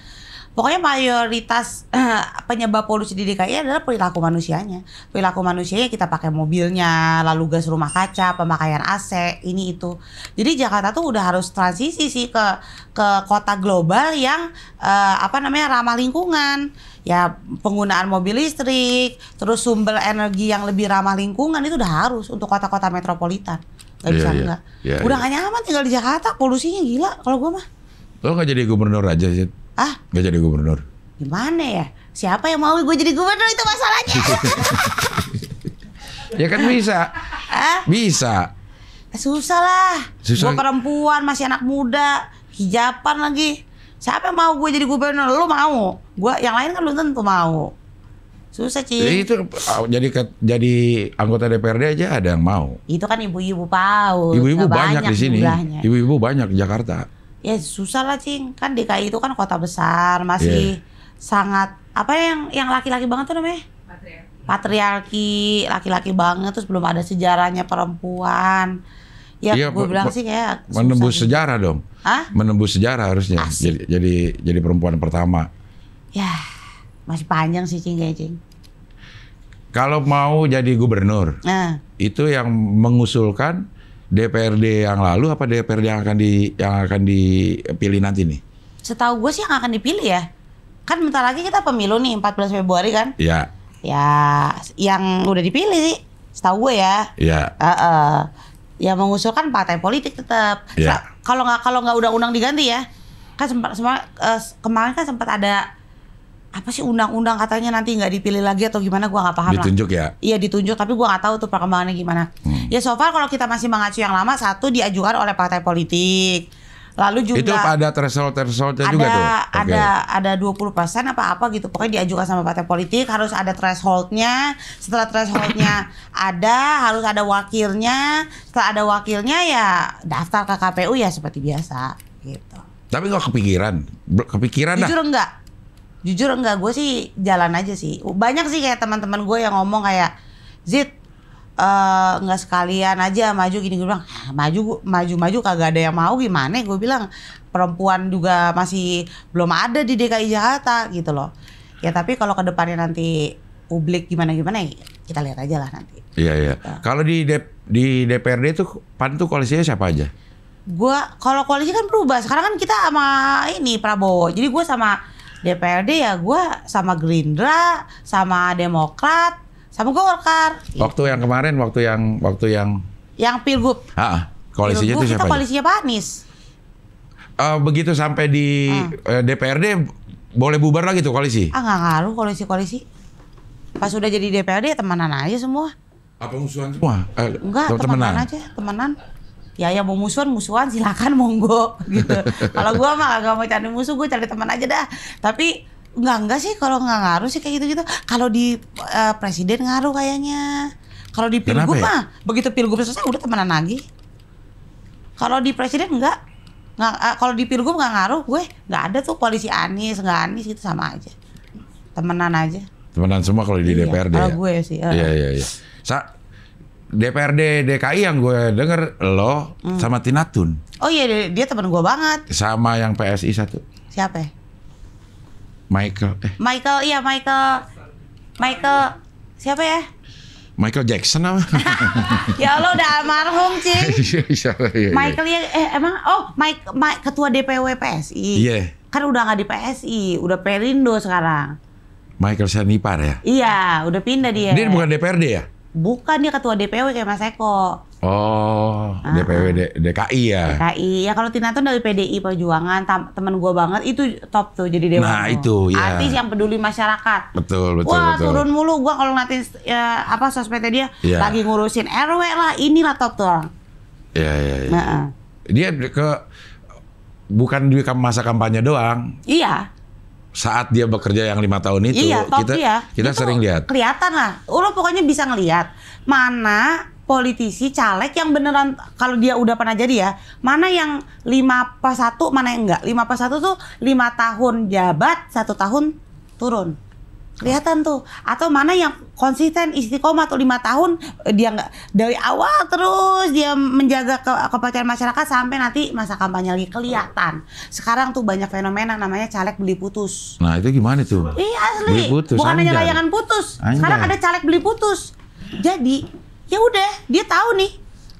pokoknya mayoritas eh, penyebab polusi di DKI adalah perilaku manusianya perilaku manusianya kita pakai mobilnya lalu gas rumah kaca pemakaian AC ini itu jadi Jakarta tuh udah harus transisi sih ke ke kota global yang uh, apa namanya ramah lingkungan ya penggunaan mobil listrik terus sumber energi yang lebih ramah lingkungan itu udah harus untuk kota-kota metropolitan Gak iya, bisa yeah, enggak. Yeah, udah yeah. gak nyaman tinggal di Jakarta, polusinya gila kalau gue mah. Lo gak jadi gubernur aja sih? Ah? Gak jadi gubernur. Gimana ya? Siapa yang mau gue jadi gubernur itu masalahnya. <laughs> ya kan bisa. Ah? Bisa. Eh, susah lah. Susah. Gue perempuan masih anak muda, hijapan lagi. Siapa yang mau gue jadi gubernur? Lu mau? gue yang lain kan lu tentu mau. Susah sih. Eh, ah, jadi itu jadi jadi anggota DPRD aja ada yang mau. Itu kan ibu-ibu paut. Ibu-ibu banyak, banyak di sini. Ibu-ibu banyak di Jakarta ya susah lah cing kan DKI itu kan kota besar masih yeah. sangat apa ya, yang yang laki-laki banget tuh namanya patriarki laki-laki banget terus belum ada sejarahnya perempuan ya iya, gue bilang sih kayak menembus susah sejarah dong Hah? menembus sejarah harusnya jadi jadi jadi perempuan pertama ya masih panjang sih cing cing kalau mau jadi gubernur nah. itu yang mengusulkan DPRD yang lalu apa DPRD yang akan di yang akan dipilih nanti nih? Setahu gue sih yang akan dipilih ya. Kan bentar lagi kita pemilu nih 14 Februari kan? Iya. Ya, yang udah dipilih sih. Setahu gue ya. Iya. Uh -uh. Ya mengusulkan partai politik tetap. Iya. Kalau nggak kalau nggak undang-undang diganti ya. Kan sempat, semua uh, kemarin kan sempat ada apa sih undang-undang katanya nanti nggak dipilih lagi atau gimana gue nggak paham ditunjuk lah. ya iya ditunjuk tapi gue nggak tahu tuh perkembangannya gimana hmm. ya so far kalau kita masih mengacu yang lama satu diajukan oleh partai politik lalu juga itu ada threshold thresholdnya ada, juga tuh ada okay. ada 20 persen apa apa gitu pokoknya diajukan sama partai politik harus ada thresholdnya setelah thresholdnya <coughs> ada harus ada wakilnya setelah ada wakilnya ya daftar ke KPU ya seperti biasa gitu tapi nggak kepikiran kepikiran jujur dah. enggak jujur enggak gue sih jalan aja sih banyak sih kayak teman-teman gue yang ngomong kayak zit eh, nggak uh, sekalian aja maju gini gue bilang ah, maju maju maju kagak ada yang mau gimana gue bilang perempuan juga masih belum ada di DKI Jakarta gitu loh ya tapi kalau kedepannya nanti publik gimana gimana ya kita lihat aja lah nanti iya iya gitu. kalau di Dep di DPRD tuh pan tuh koalisinya siapa aja gue kalau koalisi kan berubah sekarang kan kita sama ini Prabowo jadi gue sama DPRD ya gue sama Gerindra, sama Demokrat, sama Golkar. Waktu yang kemarin, waktu yang waktu yang yang pilgub. Ah, koalisinya pilgub, itu siapa? Kita koalisinya Pak Anies. Uh, begitu sampai di uh. Ah. Eh, DPRD boleh bubar lagi tuh koalisi? Ah nggak ngaruh koalisi-koalisi. Pas sudah jadi DPRD ya temenan aja semua. Apa musuhan semua? Eh, Enggak, temenan. temenan aja, temenan ya yang mau musuhan musuhan silakan <laughs> monggo gitu kalau gue mah gak mau cari musuh gue cari teman aja dah tapi nggak nggak sih kalau nggak ngaruh sih kayak gitu gitu kalau di uh, presiden ngaruh kayaknya kalau di pilgub ya? mah begitu pilgub selesai udah temenan lagi kalau di presiden enggak nggak uh, kalau di pilgub nggak ngaruh gue nggak ada tuh koalisi Anies nggak Anies itu sama aja temenan aja temenan semua kalau di iya, DPRD kalau ya? gue sih uh. iya iya iya Sa, DPRD DKI yang gue denger lo hmm. sama Tinatun. Oh iya dia, dia teman gue banget. Sama yang PSI satu. Siapa? Michael. Eh. Michael iya Michael. Michael siapa ya? Michael Jackson apa? <laughs> ya lo udah almarhum sih. <laughs> Iya, iya, iya, Michael ya eh emang oh Mike, Mike ketua DPW PSI. Iya. Yeah. Kan udah nggak di PSI, udah Perindo sekarang. Michael Sanipar ya? Iya, udah pindah dia. Dia bukan DPRD ya? Bukan dia ketua DPW kayak Mas Eko. Oh, DPW ah, D, ah. DKI ya. DKI. Ya kalau Tina tuh dari PDI Perjuangan, teman temen gue banget itu top tuh jadi dewan. Nah, itu ya. Artis yang peduli masyarakat. Betul, betul, Wah, betul. turun mulu gue kalau ngeliatin ya, apa sosmednya dia yeah. lagi ngurusin RW lah, inilah top tuh orang. Iya, iya, iya. dia ke bukan di masa kampanye doang. Iya saat dia bekerja yang lima tahun itu iya, kita iya. kita itu sering lihat kelihatan lah lo pokoknya bisa ngelihat mana politisi caleg yang beneran kalau dia udah pernah jadi ya mana yang lima pas satu mana yang enggak lima pas satu tuh lima tahun jabat satu tahun turun kelihatan tuh atau mana yang konsisten istiqomah atau lima tahun eh, dia nggak dari awal terus dia menjaga ke, kepercayaan masyarakat sampai nanti masa kampanye lagi kelihatan sekarang tuh banyak fenomena namanya caleg beli putus nah itu gimana tuh iya asli beli putus, bukan hanya layangan putus anjay. sekarang ada caleg beli putus jadi ya udah dia tahu nih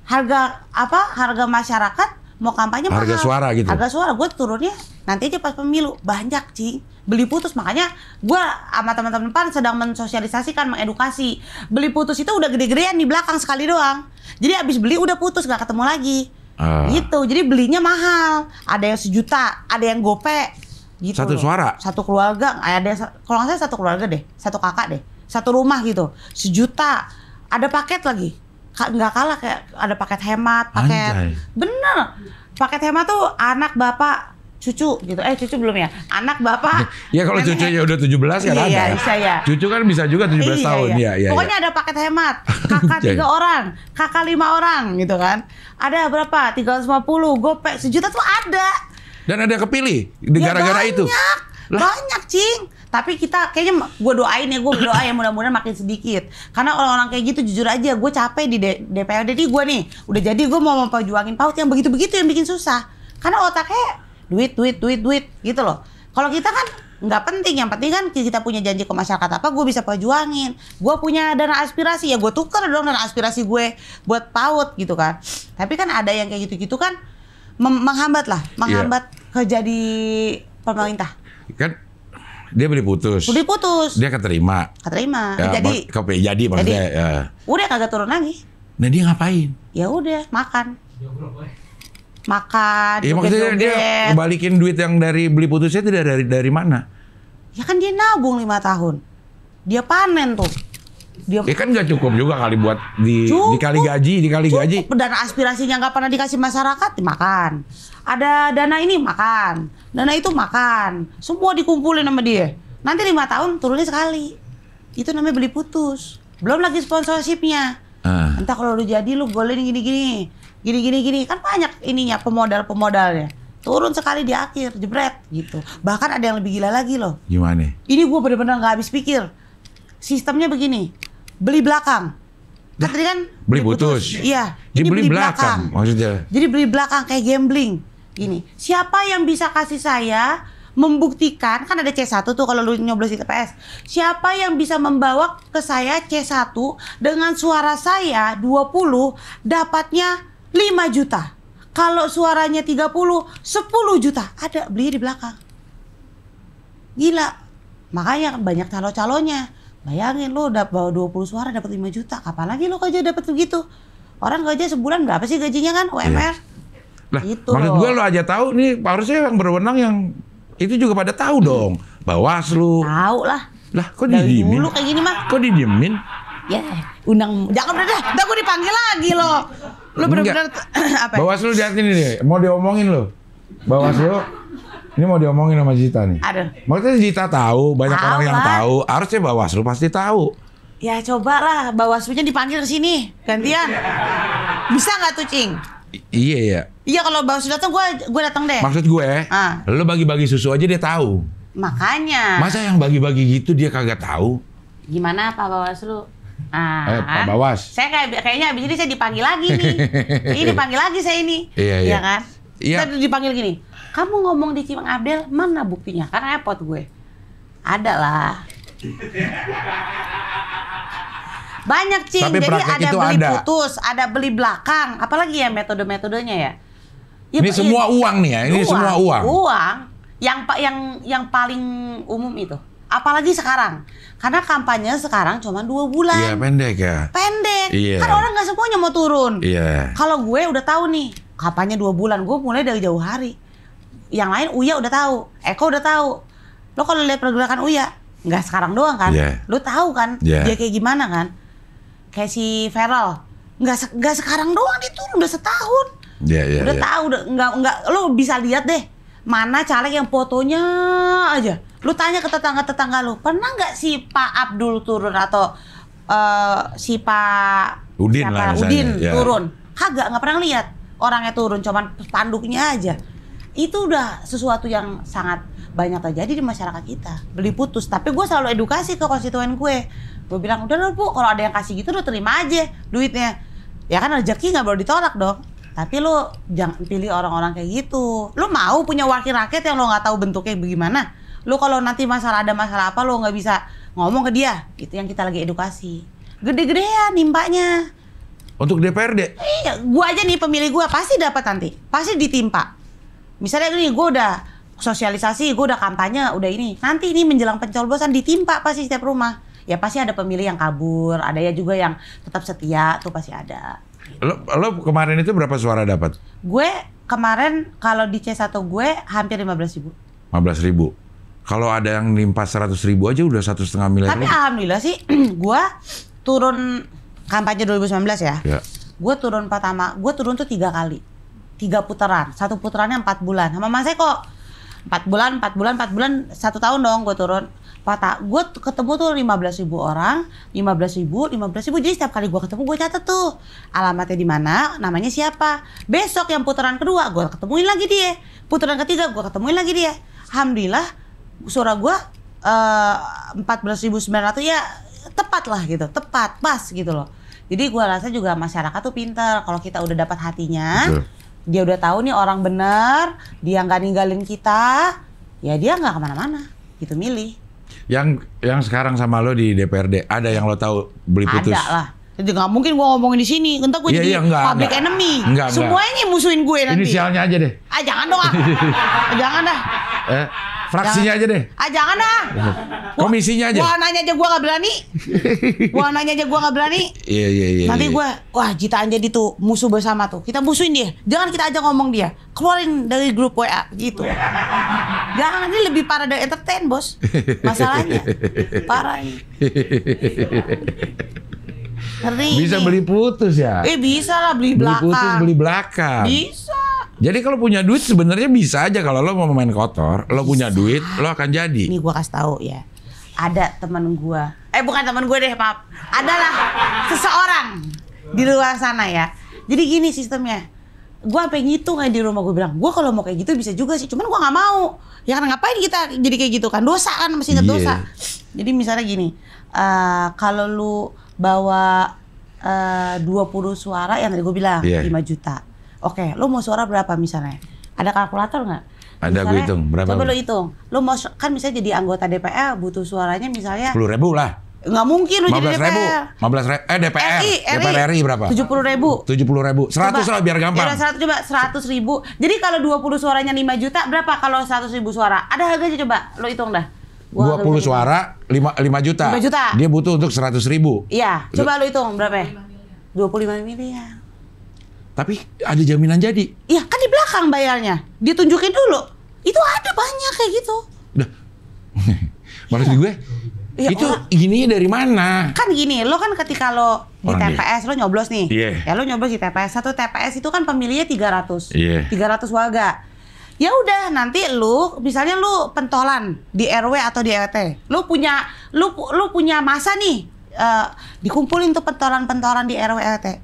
harga apa harga masyarakat mau kampanye harga mahal. suara gitu harga suara gue turunnya nanti aja pas pemilu banyak sih beli putus makanya gue sama teman-teman pan sedang mensosialisasikan mengedukasi beli putus itu udah gede-gedean di belakang sekali doang jadi abis beli udah putus gak ketemu lagi uh. gitu jadi belinya mahal ada yang sejuta ada yang gope gitu satu loh. suara satu keluarga ada kalau nggak satu keluarga deh satu kakak deh satu rumah gitu sejuta ada paket lagi nggak kalah kayak ada paket hemat paket Anjay. bener paket hemat tuh anak bapak cucu gitu. Eh cucu belum ya? Anak bapak. <laughs> ya kalau cucunya udah 17 belas iya, kan iya, ada. Ya. Bisa ya. Cucu kan bisa juga 17 iya, tahun. Iya. iya. Iya, Pokoknya iya. ada paket hemat. <laughs> Kakak iya, iya. tiga orang, kakak lima orang gitu kan. Ada berapa? tiga ratus lima 350, gopek sejuta tuh ada. Dan ada kepilih di gara ya gara-gara itu. Lah. Banyak, Cing. Tapi kita kayaknya gue doain ya, gue berdoa ya mudah-mudahan makin sedikit. Karena orang-orang kayak gitu jujur aja, gue capek di DPRD gue nih. Udah jadi gue mau memperjuangin paut yang begitu-begitu yang bikin susah. Karena otaknya duit duit duit duit gitu loh kalau kita kan nggak penting yang penting kan kita punya janji ke masyarakat apa gue bisa perjuangin gue punya dana aspirasi ya gue tuker dong dana aspirasi gue buat paut gitu kan tapi kan ada yang kayak gitu-gitu kan menghambat lah iya. menghambat yeah. ke jadi pemerintah kan dia beli putus. Beli putus. Dia keterima. Keterima. Ya, eh, jadi kopi jadi maksudnya. Jadi, ya. Udah kagak turun lagi. Nah dia ngapain? Ya udah makan makan. Iya maksudnya joget. dia balikin duit yang dari beli putusnya itu dari dari mana? Ya kan dia nabung lima tahun. Dia panen tuh. Dia ya kan gak cukup juga kali buat di cukup, dikali gaji, dikali cukup. gaji. Dan aspirasinya nggak pernah dikasih masyarakat, ya makan. Ada dana ini makan, dana itu makan. Semua dikumpulin sama dia. Nanti lima tahun turunnya sekali. Itu namanya beli putus. Belum lagi sponsorshipnya. Uh. Entah kalau udah jadi lu boleh gini-gini gini gini gini kan banyak ininya pemodal pemodalnya turun sekali di akhir jebret gitu bahkan ada yang lebih gila lagi loh gimana ini gue bener-bener nggak habis pikir sistemnya begini beli belakang kan tadi kan beli putus iya jadi beli, belakang. belakang maksudnya jadi beli belakang kayak gambling gini siapa yang bisa kasih saya membuktikan kan ada C1 tuh kalau lu nyoblos di TPS. Siapa yang bisa membawa ke saya C1 dengan suara saya 20 dapatnya 5 juta. Kalau suaranya 30, 10 juta. Ada beli di belakang. Gila. Makanya banyak calo-calonnya. Bayangin lo udah bawa 20 suara dapat 5 juta. apalagi lo lo kerja dapat begitu? Orang kerja sebulan berapa sih gajinya kan UMR? Iya. Lah, gitu maksud gue lo aja tahu nih harusnya yang berwenang yang itu juga pada tahu hmm. dong. Bawaslu. Tahu lah. Lah kok Dari didiemin? kayak gini mah. Kok didiemin? Ya, undang jangan udah udah gue dipanggil lagi loh. Lu bener-bener <clears throat> apa? Ya? Bawaslu lihat ini mau diomongin lo. Bawaslu ini mau diomongin sama Jita nih. Aduh. Maksudnya Jita tahu, banyak Alah. orang yang tahu. Harusnya Bawaslu pasti tahu. Ya coba lah Bawaslunya dipanggil ke sini gantian. Bisa nggak tuh Cing? I iya ya. Iya kalau Bawaslu datang gue gue datang deh. Maksud gue, ah. lo bagi-bagi susu aja dia tahu. Makanya. Masa yang bagi-bagi gitu dia kagak tahu? Gimana Pak Bawaslu? Ah, eh, Pak Bawas. Saya kayak kayaknya abis ini saya dipanggil lagi nih. <laughs> ini dipanggil lagi saya ini. Iya, iya. Ya kan? Iya. Saya dipanggil gini. Kamu ngomong di Cimang Abdel, mana buktinya? Karena repot gue. Ada lah. Banyak cing. Tapi Jadi ada beli ada. putus, ada beli belakang, apalagi ya metode-metodenya ya. ya ini ya, semua ya, uang nih ya, ini uang, semua uang. Uang yang yang yang paling umum itu. Apalagi sekarang karena kampanye sekarang cuma dua bulan. Iya pendek ya. Pendek. Iya. Kan orang nggak semuanya mau turun. Iya. Kalau gue udah tahu nih kampanye dua bulan, gue mulai dari jauh hari. Yang lain Uya udah tahu, Eko udah tahu. Lo kalau lihat pergerakan Uya, nggak sekarang doang kan? Yeah. Lo tahu kan yeah. dia kayak gimana kan? Kayak si Feral, nggak se nggak sekarang doang itu udah setahun. yeah, Yeah, udah yeah. tahu, udah nggak nggak lo bisa lihat deh mana caleg yang fotonya aja Lu tanya ke tetangga-tetangga lu, pernah nggak si Pak Abdul turun atau uh, si Pak Udin siapa? lah Udin ya. turun? Kagak nggak pernah lihat orangnya turun, cuman tanduknya aja. Itu udah sesuatu yang sangat banyak terjadi di masyarakat kita beli putus tapi gue selalu edukasi ke konstituen gue gue bilang udah lu bu kalau ada yang kasih gitu lu terima aja duitnya ya kan rezeki nggak boleh ditolak dong tapi lu jangan pilih orang-orang kayak gitu lu mau punya wakil rakyat yang lo nggak tahu bentuknya bagaimana Lu kalau nanti masalah ada masalah apa lu nggak bisa ngomong ke dia. Itu yang kita lagi edukasi. gede gede ya nimpaknya Untuk DPRD? Iya, gua aja nih pemilih gua pasti dapat nanti. Pasti ditimpa. Misalnya gini gua udah sosialisasi, gua udah kampanye, udah ini. Nanti ini menjelang pencoblosan ditimpa pasti setiap rumah. Ya pasti ada pemilih yang kabur, ada ya juga yang tetap setia, tuh pasti ada. Lo, lo kemarin itu berapa suara dapat? Gue kemarin kalau di C1 gue hampir 15 ribu. 15 ribu? Kalau ada yang nimpa seratus ribu aja udah satu setengah miliar. Tapi lebih. alhamdulillah sih, <clears throat> gue turun kampanye 2019 ya. ya. Gue turun pertama, gue turun tuh tiga kali, tiga putaran, satu putarannya empat bulan. Sama Mas Eko empat bulan, empat bulan, empat bulan, satu tahun dong gue turun. Pata, gue ketemu tuh lima belas ribu orang, lima belas ribu, lima belas ribu. Jadi setiap kali gue ketemu gue catat tuh alamatnya di mana, namanya siapa. Besok yang putaran kedua gue ketemuin lagi dia, putaran ketiga gue ketemuin lagi dia. Alhamdulillah suara gue eh, empat belas ribu sembilan ratus ya tepat lah gitu tepat pas gitu loh jadi gue rasa juga masyarakat tuh pinter kalau kita udah dapat hatinya Betul. dia udah tahu nih orang bener dia nggak ninggalin kita ya dia nggak kemana-mana gitu milih yang yang sekarang sama lo di DPRD ada yang lo tahu beli putus ada lah jadi nggak mungkin gue ngomongin di sini, entah gue Ya jadi yeah, enggak, public enggak. enemy. Enggak, Semuanya enggak. musuhin gue nanti. Inisialnya aja deh. Ah jangan dong ah. <laughs> jangan dah. Eh, Fraksinya jangan. aja deh. Ah jangan ah. Iya. Komisinya aja. Gua nanya aja gua nggak berani. <laughs> gua nanya aja gua nggak berani. Iya iya iya. Nanti iya. gua wah Jitaan jadi tuh musuh bersama tuh. Kita musuhin dia. Jangan kita aja ngomong dia. Keluarin dari grup WA gitu. jangan ini lebih parah dari entertain, Bos. Masalahnya. <laughs> Parah ini. Ngeri bisa ini. beli putus ya? Eh bisa lah beli belakang. putus beli belakang. Bisa. Jadi kalau punya duit sebenarnya bisa aja kalau lo mau main kotor, lo punya duit, lo akan jadi. Ini gua kasih tahu ya. Ada teman gua. Eh bukan teman gue deh, maaf. Adalah seseorang di luar sana ya. Jadi gini sistemnya. Gua sampai ngitung aja di rumah gue bilang, gua kalau mau kayak gitu bisa juga sih, cuman gua nggak mau. Ya kan ngapain kita jadi kayak gitu kan? Dosa kan masih ingat yeah. dosa. Jadi misalnya gini, uh, kalau lu bawa eh, uh, 20 suara yang tadi gue bilang yeah. 5 juta Oke, okay, lu mau suara berapa misalnya? Ada kalkulator nggak? Ada gue hitung berapa? Coba lu hitung. Lu mau kan misalnya jadi anggota DPR butuh suaranya misalnya sepuluh ribu lah. Nggak mungkin lu jadi DPR. ribu, 15 ribu, eh DPR, RI, RI. DPR RI berapa? 70 ribu. 70 ribu, 100 coba, lah biar gampang. Ya 100, coba 100 ribu. Jadi kalau 20 suaranya 5 juta, berapa kalau 100 ribu suara? Ada harganya coba, lu hitung dah. 20 suara, 5, 5 juta. 5 juta. Dia butuh untuk 100 ribu. Iya, coba lu hitung berapa ya? 25 miliar. Tapi ada jaminan jadi. Iya, kan di belakang bayarnya. Ditunjukin dulu. Itu ada banyak kayak gitu. Udah. <laughs> Maksud gue, Ya, itu gini dari mana? Kan gini, lo kan ketika lo di orang TPS dia. lo nyoblos nih. Yeah. Ya lo nyoblos di TPS. Satu TPS itu kan pemilihnya 300. Yeah. 300 warga. Ya udah nanti lu misalnya lu pentolan di RW atau di RT. E lu punya lu lu punya masa nih uh, dikumpulin tuh pentolan-pentolan di RW RT. E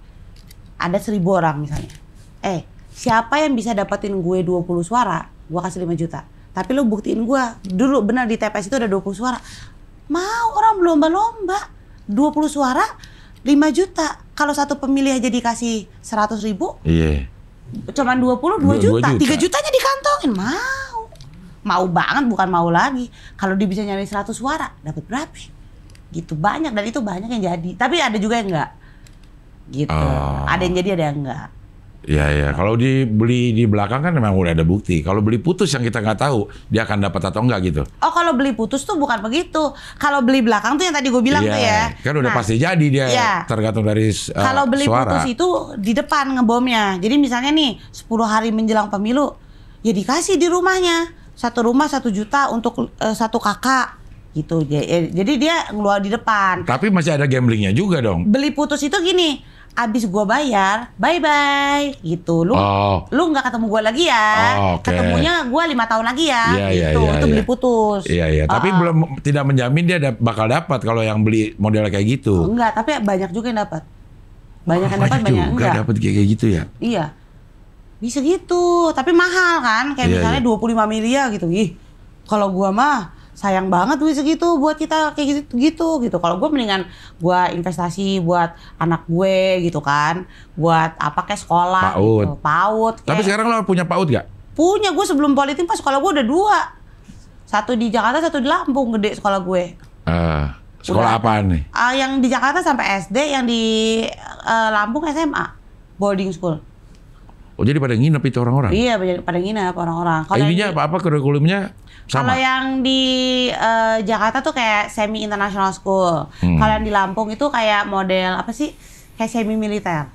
ada seribu orang misalnya. Eh, siapa yang bisa dapetin gue 20 suara, gue kasih 5 juta. Tapi lu buktiin gue, dulu benar di TPS itu ada 20 suara. Mau orang lomba lomba 20 suara, 5 juta. Kalau satu pemilih aja dikasih 100 ribu, iya. Yeah. cuman 20, 2 juta. 2 juta. 3 jutanya dikantongin, mau. Mau banget, bukan mau lagi. Kalau dia bisa nyari 100 suara, dapat berapa? Gitu, banyak. Dan itu banyak yang jadi. Tapi ada juga yang enggak gitu. Oh. ada yang jadi ada yang enggak. Iya ya, kalau dibeli di belakang kan memang udah ada bukti. Kalau beli putus yang kita nggak tahu dia akan dapat atau enggak gitu. Oh, kalau beli putus tuh bukan begitu. Kalau beli belakang tuh yang tadi gue bilang iya, tuh ya. Kan udah nah, pasti jadi dia iya. tergantung dari uh, Kalau beli suara. putus itu di depan ngebomnya. Jadi misalnya nih 10 hari menjelang pemilu ya dikasih di rumahnya. Satu rumah satu juta untuk uh, satu kakak gitu. Eh, jadi dia ngeluar di depan. Tapi masih ada gamblingnya juga dong. Beli putus itu gini, abis gue bayar, bye bye gitu. Lu oh. lu nggak ketemu gue lagi ya. Oh, okay. Ketemunya gue lima tahun lagi ya. Yeah, iya, gitu. Yeah, yeah, itu yeah. beli iya. putus. Iya yeah, iya. Yeah. Uh, tapi ah. belum tidak menjamin dia bakal dapat kalau yang beli model kayak gitu. Enggak, tapi banyak juga yang dapat. Banyak oh, yang dapat, banyak enggak. dapat kayak gitu ya. Iya. Bisa gitu, tapi mahal kan? Kayak yeah, misalnya yeah. 25 miliar gitu. Ih, kalau gua mah sayang banget duit segitu buat kita kayak gitu gitu gitu kalau gue mendingan gue investasi buat anak gue gitu kan buat apa kayak sekolah paut gitu. paut kayak. tapi sekarang lo punya paut gak punya gue sebelum politik pas sekolah gue udah dua satu di Jakarta satu di Lampung gede sekolah gue uh, sekolah udah, apaan nih uh, yang di Jakarta sampai SD yang di uh, Lampung SMA boarding school Oh jadi pada nginep itu orang-orang? Iya pada nginep orang-orang. Kalau ah, Ininya apa apa kurikulumnya? Kalau yang di uh, Jakarta tuh kayak semi international school. Hmm. Kalau yang di Lampung itu kayak model apa sih? Kayak semi militer.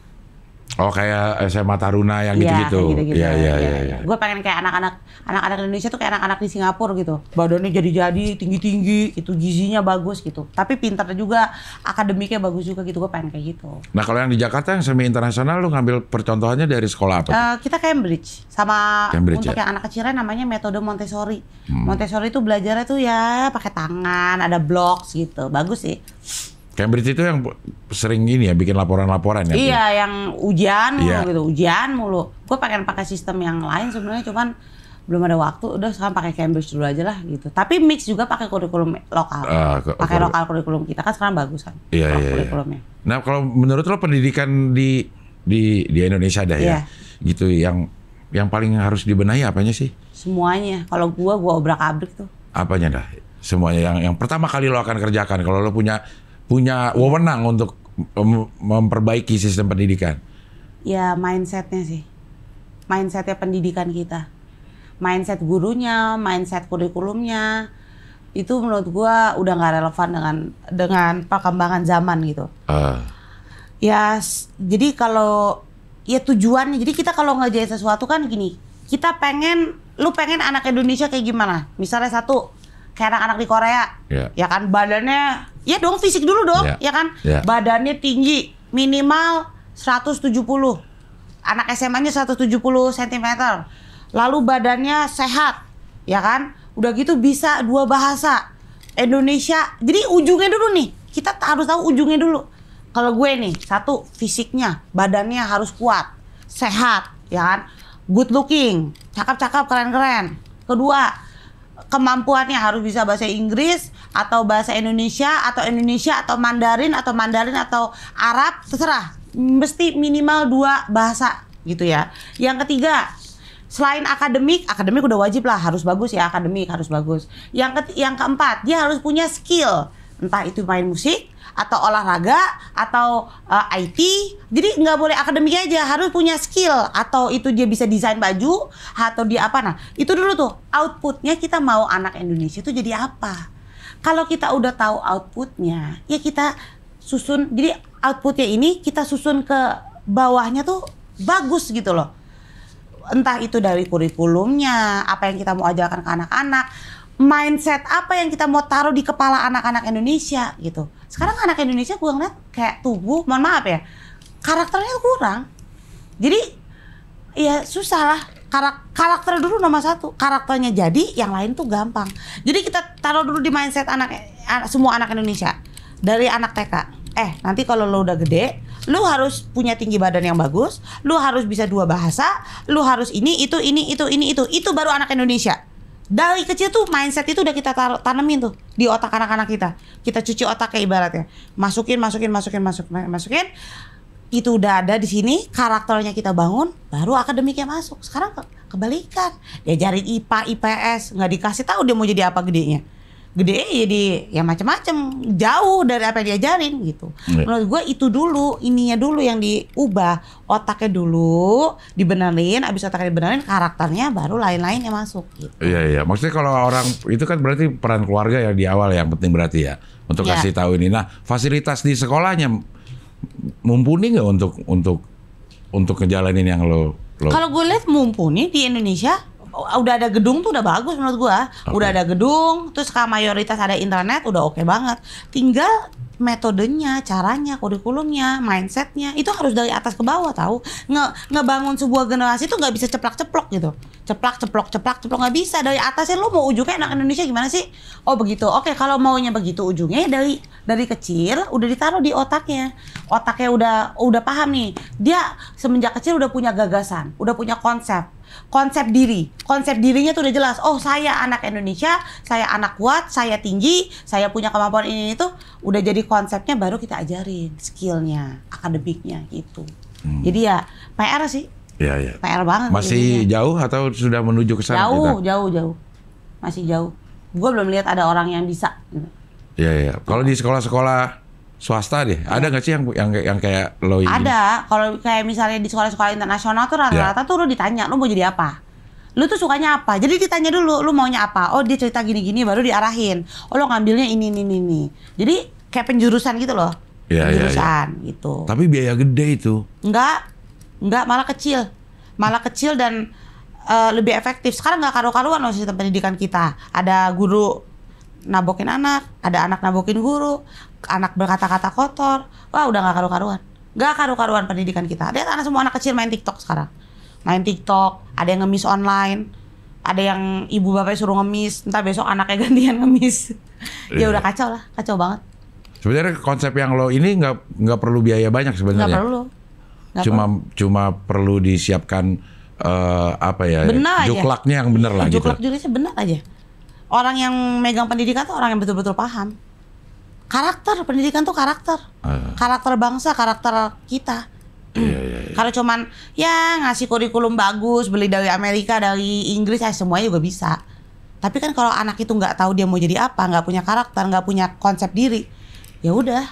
Oh kayak SMA Taruna yang iya, gitu-gitu. Iya, iya, iya. iya, iya. Gue pengen kayak anak-anak anak-anak Indonesia tuh kayak anak-anak di Singapura gitu. Badannya jadi-jadi, tinggi-tinggi, itu gizinya bagus gitu. Tapi pintar juga, akademiknya bagus juga gitu. Gue pengen kayak gitu. Nah kalau yang di Jakarta yang semi internasional lu ngambil percontohannya dari sekolah apa? Uh, kita Cambridge sama Cambridge, untuk ya? yang anak kecilnya namanya metode Montessori. Hmm. Montessori itu belajarnya tuh ya pakai tangan, ada blocks gitu. Bagus sih. Cambridge itu yang sering ini ya bikin laporan-laporan ya. Iya, tuh. yang ujian mulu iya. gitu, ujian mulu. Gue pengen pakai sistem yang lain sebenarnya cuman belum ada waktu udah sekarang pakai Cambridge dulu aja lah gitu tapi mix juga pakai kurikulum lokal uh, pakai lokal kurikulum kita kan sekarang bagus kan iya, iya, iya, kurikulumnya iya. nah kalau menurut lo pendidikan di di di Indonesia ada ya, iya. ya gitu yang yang paling harus dibenahi apanya sih semuanya kalau gua gua obrak abrik tuh apanya dah semuanya yang yang pertama kali lo akan kerjakan kalau lo punya punya wewenang untuk memperbaiki sistem pendidikan? Ya mindsetnya sih, mindsetnya pendidikan kita, mindset gurunya, mindset kurikulumnya itu menurut gua udah nggak relevan dengan dengan perkembangan zaman gitu. Uh. Ya jadi kalau ya tujuannya jadi kita kalau ngajarin sesuatu kan gini kita pengen lu pengen anak Indonesia kayak gimana misalnya satu kayak anak-anak di Korea. Yeah. Ya kan badannya ya dong fisik dulu dong, yeah. ya kan? Yeah. Badannya tinggi, minimal 170. Anak SMA-nya 170 cm. Lalu badannya sehat, ya kan? Udah gitu bisa dua bahasa. Indonesia. Jadi ujungnya dulu nih. Kita harus tahu ujungnya dulu. Kalau gue nih, satu fisiknya, badannya harus kuat, sehat, ya kan? Good looking, cakep-cakep, keren-keren. Kedua, kemampuannya harus bisa bahasa Inggris atau bahasa Indonesia atau Indonesia atau Mandarin atau Mandarin atau Arab terserah mesti minimal dua bahasa gitu ya yang ketiga selain akademik akademik udah wajib lah harus bagus ya akademik harus bagus yang ke yang keempat dia harus punya skill entah itu main musik atau olahraga atau uh, eh, IT. Jadi nggak boleh akademik aja, harus punya skill atau itu dia bisa desain baju atau dia apa nah. Itu dulu tuh outputnya kita mau anak Indonesia itu jadi apa. Kalau kita udah tahu outputnya, ya kita susun. Jadi outputnya ini kita susun ke bawahnya tuh bagus gitu loh. Entah itu dari kurikulumnya, apa yang kita mau ajarkan ke anak-anak, mindset apa yang kita mau taruh di kepala anak-anak Indonesia gitu. Sekarang anak Indonesia gue ngeliat kayak tubuh, mohon maaf ya, karakternya kurang. Jadi ya susah lah. Karak karakter dulu nomor satu, karakternya jadi, yang lain tuh gampang. Jadi kita taruh dulu di mindset anak semua anak Indonesia dari anak TK. Eh nanti kalau lo udah gede, lo harus punya tinggi badan yang bagus, lo harus bisa dua bahasa, lo harus ini itu ini itu ini itu itu baru anak Indonesia dari kecil tuh mindset itu udah kita taruh, tanemin tuh di otak anak-anak kita. Kita cuci otak kayak ibaratnya. Masukin, masukin, masukin, masukin, masukin. Itu udah ada di sini, karakternya kita bangun, baru akademiknya masuk. Sekarang ke kebalikan. Diajarin IPA, IPS, nggak dikasih tahu dia mau jadi apa gedenya. Gede, jadi ya macam-macam jauh dari apa yang diajarin gitu. Yeah. Menurut gue itu dulu ininya dulu yang diubah otaknya dulu dibenerin, abis otaknya dibenerin karakternya baru lain-lain yang masuk. Gitu. Iya yeah, iya, yeah. maksudnya kalau orang itu kan berarti peran keluarga yang di awal ya, yang penting berarti ya untuk yeah. kasih tahu ini. Nah fasilitas di sekolahnya mumpuni nggak untuk untuk untuk ngejalanin yang lo, lo... kalau gue lihat mumpuni di Indonesia Oh, udah ada gedung tuh udah bagus menurut gua. Okay. Udah ada gedung, terus kalau mayoritas ada internet, udah oke okay banget. Tinggal metodenya, caranya, kurikulumnya, mindsetnya itu harus dari atas ke bawah tahu. Nge ngebangun sebuah generasi itu nggak bisa ceplak-ceplok gitu. Ceplak, ceplok, ceplak, ceplok nggak bisa dari atasnya lo mau ujungnya anak Indonesia gimana sih? Oh begitu. Oke, kalau maunya begitu ujungnya dari dari kecil udah ditaruh di otaknya. Otaknya udah udah paham nih. Dia semenjak kecil udah punya gagasan, udah punya konsep konsep diri. Konsep dirinya tuh udah jelas. Oh, saya anak Indonesia, saya anak kuat, saya tinggi, saya punya kemampuan ini itu udah jadi konsepnya baru kita ajarin skillnya, akademiknya gitu. Hmm. Jadi ya PR sih. Iya, iya. PR banget. Masih jadinya. jauh atau sudah menuju ke sana? Jauh, kita? jauh, jauh. Masih jauh. Gue belum lihat ada orang yang bisa. ya Iya, iya. Kalau di sekolah-sekolah swasta deh. Ya. Ada iya. nggak sih yang yang yang kayak lo ini? Ada. Kalau kayak misalnya di sekolah-sekolah internasional tuh iya. rata-rata ya. tuh lo ditanya lo mau jadi apa? lo tuh sukanya apa? Jadi ditanya dulu lo maunya apa? Oh, dia cerita gini-gini baru diarahin. Oh, lo ngambilnya ini ini ini. Jadi kayak penjurusan gitu loh. Ya, penjurusan ya, ya. gitu. Tapi biaya gede itu. Enggak. Enggak, malah kecil. Malah kecil dan uh, lebih efektif. Sekarang nggak karu-karuan loh sistem pendidikan kita. Ada guru nabokin anak, ada anak nabokin guru, anak berkata-kata kotor, wah udah nggak karu-karuan. Gak karu-karuan pendidikan kita. Lihat anak semua anak kecil main TikTok sekarang. Main TikTok, ada yang ngemis online, ada yang ibu bapak suruh ngemis, entah besok anaknya <laughs> gantian ngemis. ya iya. udah kacau lah, kacau banget. Sebenarnya konsep yang lo ini nggak nggak perlu biaya banyak sebenarnya. Nggak perlu. Gak cuma perlu. cuma perlu disiapkan uh, apa ya? Benar juklaknya aja. yang benar lah. Juklak gitu. sih benar aja orang yang megang pendidikan tuh orang yang betul-betul paham karakter pendidikan tuh karakter uh. karakter bangsa karakter kita iya, iya, iya. <clears throat> kalau cuman ya ngasih kurikulum bagus beli dari Amerika dari Inggris ya semuanya juga bisa tapi kan kalau anak itu nggak tahu dia mau jadi apa nggak punya karakter nggak punya konsep diri ya udah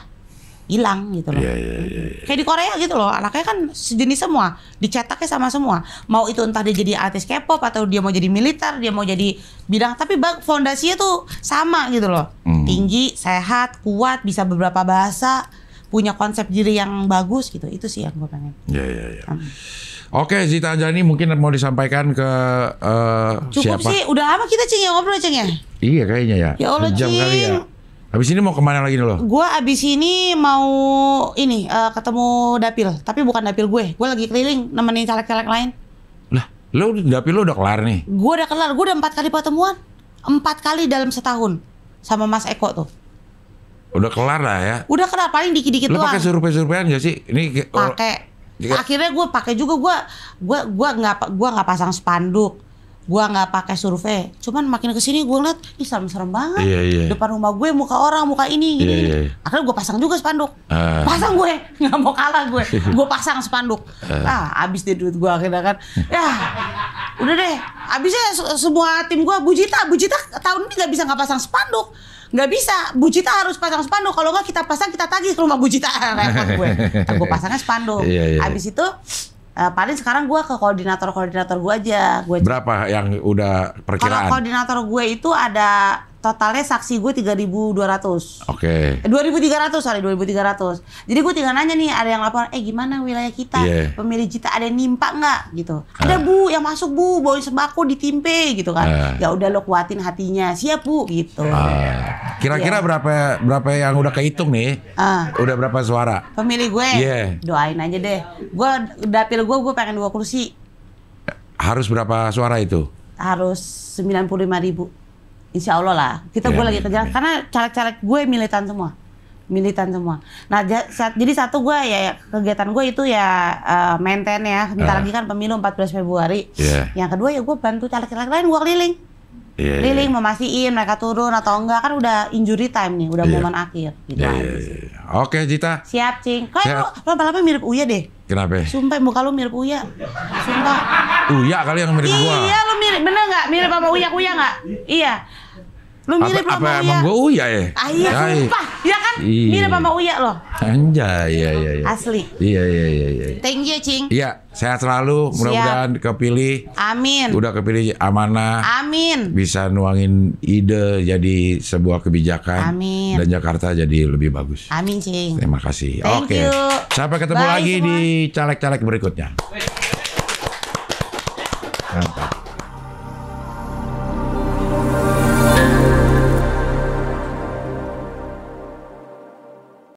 hilang gitu loh. Yeah, yeah, yeah, yeah. Kayak di Korea gitu loh, anaknya kan sejenis semua, dicetaknya sama semua. Mau itu entah dia jadi artis K-pop atau dia mau jadi militer, dia mau jadi bidang, tapi fondasinya tuh sama gitu loh. Mm. Tinggi, sehat, kuat, bisa beberapa bahasa, punya konsep diri yang bagus gitu. Itu sih yang gue pengen. Iya, iya, iya. Hmm. Oke, Zita Anjani mungkin mau disampaikan ke uh, Cukup siapa? sih, udah lama kita cing ya ngobrol cing ya? Iya kayaknya ya. Ya Allah cing. Kali ya. Habis ini mau kemana lagi nih lo? Gue abis ini mau ini uh, ketemu dapil, tapi bukan dapil gue. Gue lagi keliling nemenin caleg-caleg lain. Lah, lo dapil lo udah kelar nih? Gue udah kelar, gue udah empat kali pertemuan, empat kali dalam setahun sama Mas Eko tuh. Udah kelar lah ya. Udah kelar paling dikit-dikit doang. Lo pakai survei-surveian gak sih? Ini pakai. Akhirnya gue pakai juga gue gue gue nggak gue nggak pasang spanduk gua nggak pakai survei cuman makin kesini gue ngeliat ih serem-serem banget iya, iya, iya. depan rumah gue muka orang muka ini gini, iya, iya, iya. akhirnya gue pasang juga spanduk uh. pasang gue <laughs> nggak mau kalah gue <laughs> gue pasang spanduk uh. ah, ah abis deh duit gue akhirnya kan ya udah deh abisnya semua tim gue Bujita Bujita tahun ini nggak bisa nggak pasang spanduk nggak bisa Bujita harus pasang spanduk kalau nggak kita pasang kita tagih ke rumah Bujita <laughs> repot gue kan gue pasangnya spanduk iya, iya. iya. abis itu Uh, paling sekarang gue ke koordinator-koordinator gue aja. Gua Berapa yang udah perkiraan? Kalau koordinator gue itu ada totalnya saksi gue 3.200. Oke. Okay. Eh, 2.300 sorry 2.300. Jadi gue tinggal nanya nih ada yang lapor, eh gimana wilayah kita? Yeah. Pemilih kita ada yang nimpa nggak gitu? Uh. Ada ah. bu yang masuk bu bawain sembako ditimpe gitu kan? Uh. Ya udah lo kuatin hatinya, siap bu gitu. kira ah. Kira-kira yeah. berapa berapa yang udah kehitung nih? Uh. Udah berapa suara? Pemilih gue? Yeah. Doain aja deh. Gue dapil gue gue pengen dua kursi. Harus berapa suara itu? Harus sembilan puluh lima ribu. Insya Allah lah. Kita yeah, gue iya, lagi iya, kerja yeah. karena caleg-caleg gue militan semua, militan semua. Nah jadi satu gue ya, ya kegiatan gue itu ya uh, maintain ya. Bentar uh. Ah. lagi kan pemilu 14 Februari. Yeah. Yang kedua ya gue bantu caleg-caleg lain gue keliling. Yeah, iya, keliling yeah. memasin mereka turun atau enggak kan udah injury time nih udah yeah. momen akhir gitu yeah, yeah, yeah. oke okay, Jita siap cing kok lama-lama mirip Uya deh Kenapa? Sumpah muka lu mirip Uya. Sumpah. Uya kali yang mirip iya, gua. Iya, lu mirip. Bener nggak? Mirip sama Uya Uya nggak? Iya. Lu mirip apa, sama apa Uya. emang gue Uya eh? ah, iya, ya? Ah, iya, sumpah. Iya kan? Iya. Mirip sama Uya loh. Anjay, iya, iya, iya. Asli. Iya, iya, iya, iya. Thank you, Cing. Iya, sehat selalu. Mudah-mudahan kepilih. Amin. Udah kepilih amanah. Amin. Bisa nuangin ide jadi sebuah kebijakan. Amin. Dan Jakarta jadi lebih bagus. Amin, Cing. Terima kasih. Thank Oke. You. Sampai ketemu Bye, lagi semua. di caleg-caleg berikutnya. Mantap.